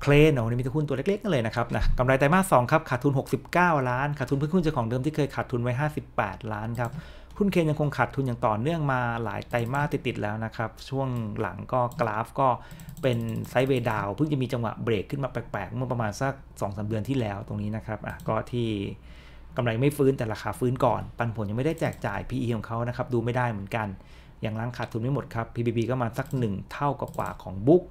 เคลนเอ้นี่มีหุ้นตัวเล็กๆกันเลยนะครับนะกำไรไตรมาสสครับขาดทุน 69 ล้านขาดทุนเพิ่มขึ้นจากของเดิมที่เคยขาดทุนไว้ 58 ล้านครับ หุ้นเคนยังคงขาดทุนอย่างต่อเนื่องมาหลายไตรมาสติด ๆ แล้วนะครับ ช่วงหลังก็กราฟก็เป็นไซเวดาวเพิ่งจะมีจังหวะ เบรกขึ้นมาแปลกๆเมื่อประมาณสัก2สเดือนที่แล้วตรงนี้นะครับอ่ะก็ที่กำไรไม่ฟื้นแต่ราคาฟื้นก่อนปันผลยังไม่ได้แจกจ่าย PE ของเขานะครับดูไม่ได้เหมือนกันอย่างล้างขาดทุนไม่หมดครับ PBB ก็มาสัก 1 เท่ากว่าของบุ๊ก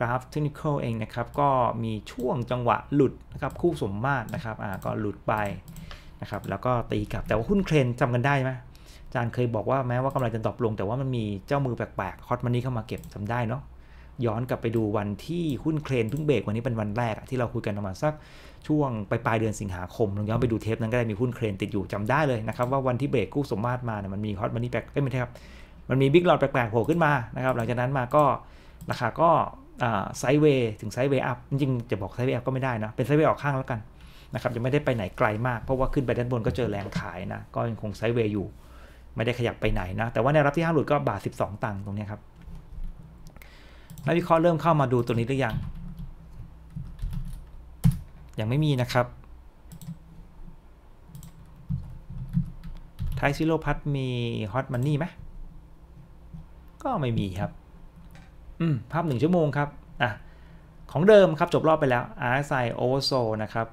กราฟเทคนิคเองนะครับ ก็มีช่วงจังหวะหลุดนะครับ คู่สมมาตรนะครับอ่าก็หลุดไปนะครับ แล้วก็ตีกลับแต่ว่าหุ้นเครนจำกันได้ไหมอาจารย์เคยบอกว่าแม้ว่ากำไรจะตอบลง แต่ว่ามันมีเจ้ามือแปลกๆฮอตมันนี่เข้ามาเก็บจำได้เนาะย้อนกลับไปดูวันที่หุ้นเครนเพิ่งเบรกวันนี้เป็นวันแรก ที่เราคุยกันประมาณสักช่วงปลายเดือนสิงหาคมลองย้อนไปดูเทปนั้นก็ได้มีหุ้นเครนติดอยู่จำได้เลยนะครับว่าวันที่เบรกคู่สมมาตรมาเนี่ยมันมีฮอตมันนี่แปลกไม่ใช่ครับมันมีบิ๊กหลอดแปลกๆโผล่ขึ้นมานะครับหลังจากนั้นมาก็ราคาก็ไซด์เวย์ถึงไซด์เวย์อัพจริงจะบอกไซด์เวย์อัพก็ไม่ได้นะ เป็นไซด์เวย์ออกข้างแล้วกันนะครับ ยังไม่ได้ไปไหนไกลมากเพราะว่าขึ้นไปด้านบนก็เจอแรงขายนะ ก็ยังคงไซด์เวย์อยู่ ไม่ได้ขยับไปไหนนะ แต่ว่าในรับที่ห้าหลุดก็บาท 12 ตังค์ตรงนี้ครับนักวิเคราะห์เริ่มเข้ามาดูตัวนี้หรือยัง ยังไม่มีนะครับไทซิโลพัทมีฮอตมันนี่ไหมก็ไม่มีครับภาพ1ชั่วโมงครับอ่ะของเดิมครับจบรอบไปแล้ว RSI o s o นะครับ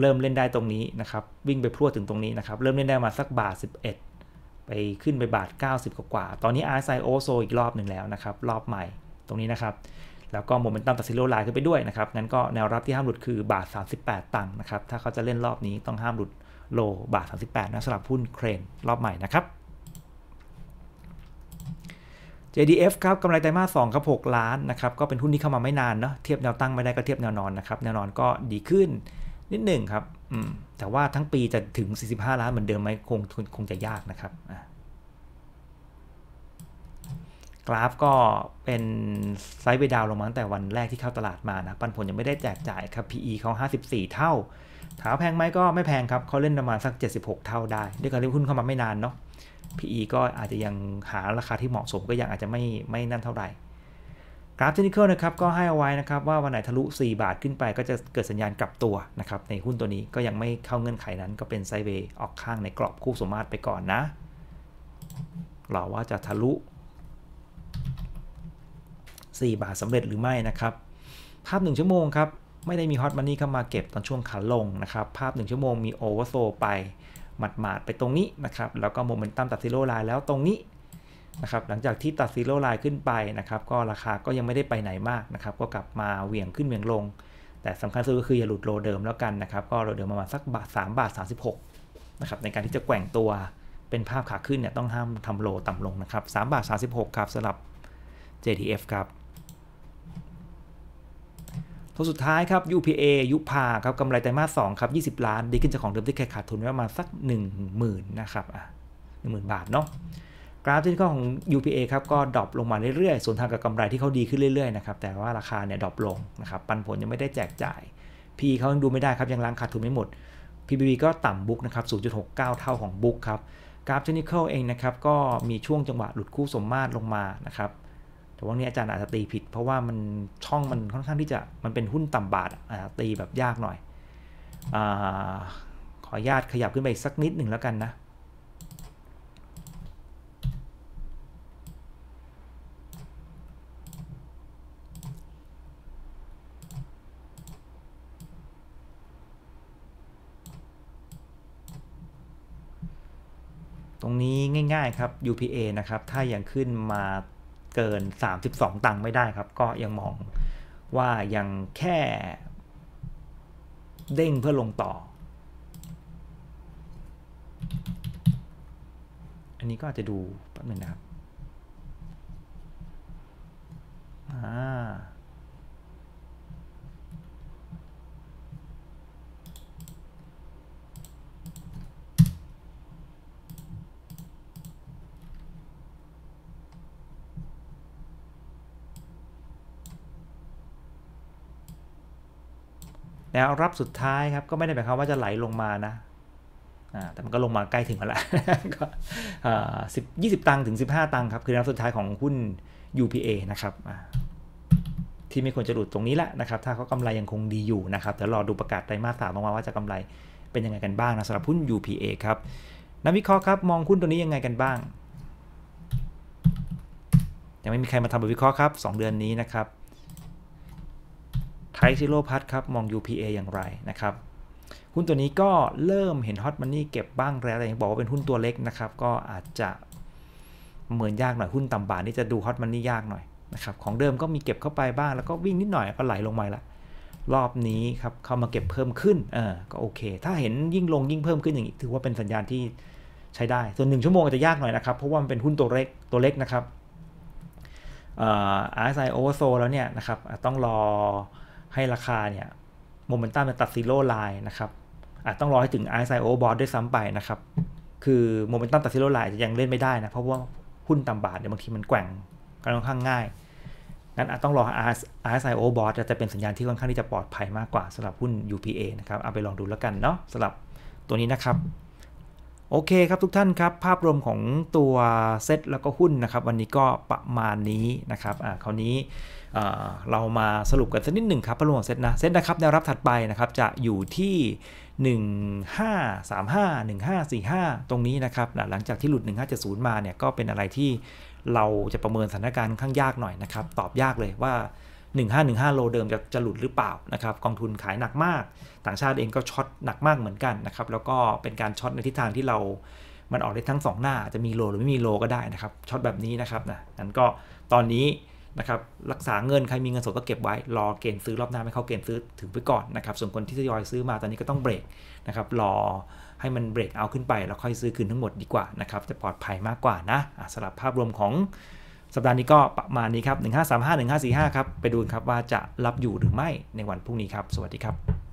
เริ่มเล่นได้ตรงนี้นะครับวิ่งไปพรวดถึงตรงนี้นะครับ เริ่มเล่นได้มาสักบาท 11 ไปขึ้นไปบาท 90กว่ากว่าตอนนี้ RSI o s o อีกรอบหนึ่งแล้วนะครับรอบใหม่ตรงนี้นะครับแล้วก็โมเมนตัมตัดซิโลไลน์ขึ้นไปด้วยนะครับงั้นก็แนวรับที่ห้ามหลุดคือบาท 38 ตังค์นะครับถ้าเขาจะเล่นรอบนี้ต้องห้ามหลุดโลบาท 38นะสำหรับหุ้นเครน รอบใหม่นะครับ JDF ครับกำไรไตรมาส2ครับ6 ล้านนะครับก็เป็นหุ้นที่เข้ามาไม่นานเนาะเทียบแนวตั้งไม่ได้ก็เทียบแนวนอนนะครับแนวนอนก็ดีขึ้นนิดหนึ่งครับแต่ว่าทั้งปีจะถึง 45 ล้านเหมือนเดิมไหมคงคงจะยากนะครับกราฟก็เป็นไซด์เวดาวลงมาตั้งแต่วันแรกที่เข้าตลาดมานะปันผลยังไม่ได้แจกจ่ายครับ PE เขา54 เท่าถามแพงไหมก็ไม่แพงครับเขาเล่นประมาณสัก 76 เท่าได้ ด้วยการที่หุ้นเข้ามาไม่นานเนาะ PE ก็อาจจะยังหาราคาที่เหมาะสมก็ยังอาจจะไม่ไม่นั่นเท่าไหร่กราฟเทคนิคนะครับ ก็ให้เอาไว้นะครับว่าวันไหนทะลุ 4 บาทขึ้นไปก็จะเกิดสัญญาณกลับตัวนะครับ ในหุ้นตัวนี้ก็ยังไม่เข้าเงื่อนไขนั้นก็เป็นไซเวร์ออกข้างในกรอบคู่สมมาตรไปก่อนนะรอว่าจะทะลุ 4 บาทสำเร็จหรือไม่นะครับ ภาพ 1 ชั่วโมงครับไม่ได้มีฮอตมันนี่เข้ามาเก็บตอนช่วงขาลงนะครับภาพ1ชั่วโมงมีโอเวอร์โซไปหมาดๆไปตรงนี้นะครับแล้วก็โมเมนตัมตัดซีโร่ไลน์แล้วตรงนี้นะครับหลังจากที่ตัดซีโร่ไลน์ขึ้นไปนะครับก็ราคาก็ยังไม่ได้ไปไหนมากนะครับก็กลับมาเหวี่ยงขึ้นเหวี่ยงลง แต่สำคัญสุดก็คืออย่าหลุดโลเดิมแล้วกันนะครับ ก็โลเดิมประมาณสักบาทสามบาทสาสิบหกนะครับในการที่จะแกว่งตัวเป็นภาพขาขึ้นเนี่ยต้องห้ามทำโลต่ำลงนะครับสามบาทสาสิบหกครับสำหรับ JTF ครับตัวสุดท้ายครับ UPA ยุพาครับกำไรไตรมาสสองครับ 20 ล้าน ดีขึ้นจากของเดิมที่เคยขาดทุนไว้ประมาณสัก 1 0,000นะครับอ่ะหนึ่งหมื่นบาทเนาะกราฟที่ของ UPA ครับก็ดรอปลงมาเรื่อย ๆ ส่วนทางกับกำไรที่เขาดีขึ้นเรื่อยๆนะครับแต่ว่าราคาเนี่ยดรอปลงนะครับปันผลยังไม่ได้แจกจ่าย P เขายังดูไม่ได้ครับยังล้างขาดทุนไม่หมด PBB ก็ต่ำบุ๊กนะครับ0.69 เท่าของบุ๊กครับกราฟเทคนิคเองนะครับก็มีช่วงจังหวะหลุดคู่สมมาตรลงมานะครับแต่ว่านี้อาจารย์อาจจะตีผิดเพราะว่ามันช่องมันค่อนข้างที่จะมันเป็นหุ้นต่ำบาทอาจจะตีแบบยากหน่อยอขออนุญาตขยับขึ้นไปสักนิดหนึ่งแล้วกันนะ ตรงนี้ง่ายๆครับ UPA นะครับถ้ายังขึ้นมาเกิน32 ตังค์ไม่ได้ครับ ก็ยังมองว่ายังแค่เด้งเพื่อลงต่อ อันนี้ก็อาจจะดูแป๊บนึงนะครับอ่าแนวรับสุดท้ายครับ ก็ไม่ได้หมายความว่าจะไหลลงมานะแต่มันก็ลงมาใกล้ถึงแล้วก็สิบยี่สิบตังค์ถึงสิบห้าตังค์ครับ คือแนวสุดท้ายของหุ้น UPA นะครับที่ไม่ควรจะหลุดตรงนี้ละนะครับ ถ้าเขากำไรยังคงดีอยู่นะครับเดี๋ยวรอดูประกาศไตรมาสสามออกมาว่าจะกำไรเป็นยังไงกันบ้างนะสำหรับหุ้น UPA ครับนักวิเคราะห์ครับมองหุ้นตัวนี้ยังไงกันบ้างยังไม่มีใครมาทำบทวิเคราะห์ครับ2เดือนนี้นะครับไทซิโลพัทครับ มอง UPA อย่างไรนะครับ หุ้นตัวนี้ก็เริ่มเห็นฮอตมันนี่เก็บบ้างแล้วแต่ยังบอกว่าเป็นหุ้นตัวเล็กนะครับ ก็อาจจะ เหมือนยากหน่อย หุ้นต่ำบาทนี่จะดูฮอตมันนี่ยากหน่อยนะครับของเดิมก็มีเก็บเข้าไปบ้าง แล้วก็วิ่งนิดหน่อยก็ไหลลงมาละรอบนี้ครับ เข้ามาเก็บเพิ่มขึ้นเออก็โอเค ถ้าเห็นยิ่งลงยิ่งเพิ่มขึ้นอย่างนี้ถือว่าเป็นสัญญาณที่ใช้ได้ส่วนหนึ่งชั่วโมงอาจจะยากหน่อยนะครับเพราะว่ามันเป็นหุ้นตัวเล็กตัวเล็กนะครับเอ่อ RSI oversold แล้วเนี่ยนะครับต้องรอให้ราคาเนี่ยโมเมนตัมจะตัดซีโร่ไลน์นะครับอาจต้องรอให้ถึง RSI overbought ด้วยซ้ำไปนะครับ คือโมเมนตัมตัดซีโร่ไลน์จะยังเล่นไม่ได้นะ เพราะว่าหุ้นต่ำบาทเนี่ยบางทีมันแกว่ง กันค่อนข้างง่าย งั้นอาจต้องรอ RSI overbought จะเป็นสัญญาณที่ค่อนข้างที่จะปลอดภัยมากกว่าสำหรับหุ้น UPA นะครับ เอาไปลองดูแล้วกันเนาะสำหรับตัวนี้นะครับ โอเคครับทุกท่านครับภาพรวมของตัวเซ็ตแล้วก็หุ้นนะครับวันนี้ก็ประมาณนี้นะครับอ่าคราวนี้เรามาสรุปกันสักนิดหนึ่งครับประงวงเซตนะเซตนะครับ แนวรับถัดไปนะครับ จะอยู่ที่ 1535 1545 ตรงนี้นะครับ หลังจากที่หลุด 1570มาเนี่ยก็เป็นอะไรที่เราจะประเมินสถานการณ์ข้างยากหน่อยนะครับ ตอบยากเลยว่า 1515 โลเดิมจะจะหลุดหรือเปล่านะครับกองทุนขายหนักมาก ต่างชาติเองก็ช็อตหนักมากเหมือนกันนะครับแล้วก็เป็นการช็อตในทิศทางที่เรา มันออกได้ทั้ง2 หน้าจะมีโลหรือไม่มีโลก็ได้นะครับช็อตแบบนี้นะครับนะนั้นก็ตอนนี้นะครับรักษาเงินใครมีเงินสดก็เก็บไว้รอเกณฑ์ซื้อรอบหน้าไม่เข้าเกณฑ์ซื้อถึงไว้ก่อนนะครับส่วนคนที่ทยอยซื้อมาตอนนี้ก็ต้องเบรกนะครับรอให้มันเบรกเอาขึ้นไป แล้วค่อยซื้อคืนทั้งหมดดีกว่านะครับจะปลอดภัยมากกว่านะะสำหรับภาพรวมของสัปดาห์นี้ก็ประมาณนี้ครับ1535 1545 ครับไปดูครับว่าจะรับอยู่หรือไม่ในวันพรุ่งนี้ครับสวัสดีครับ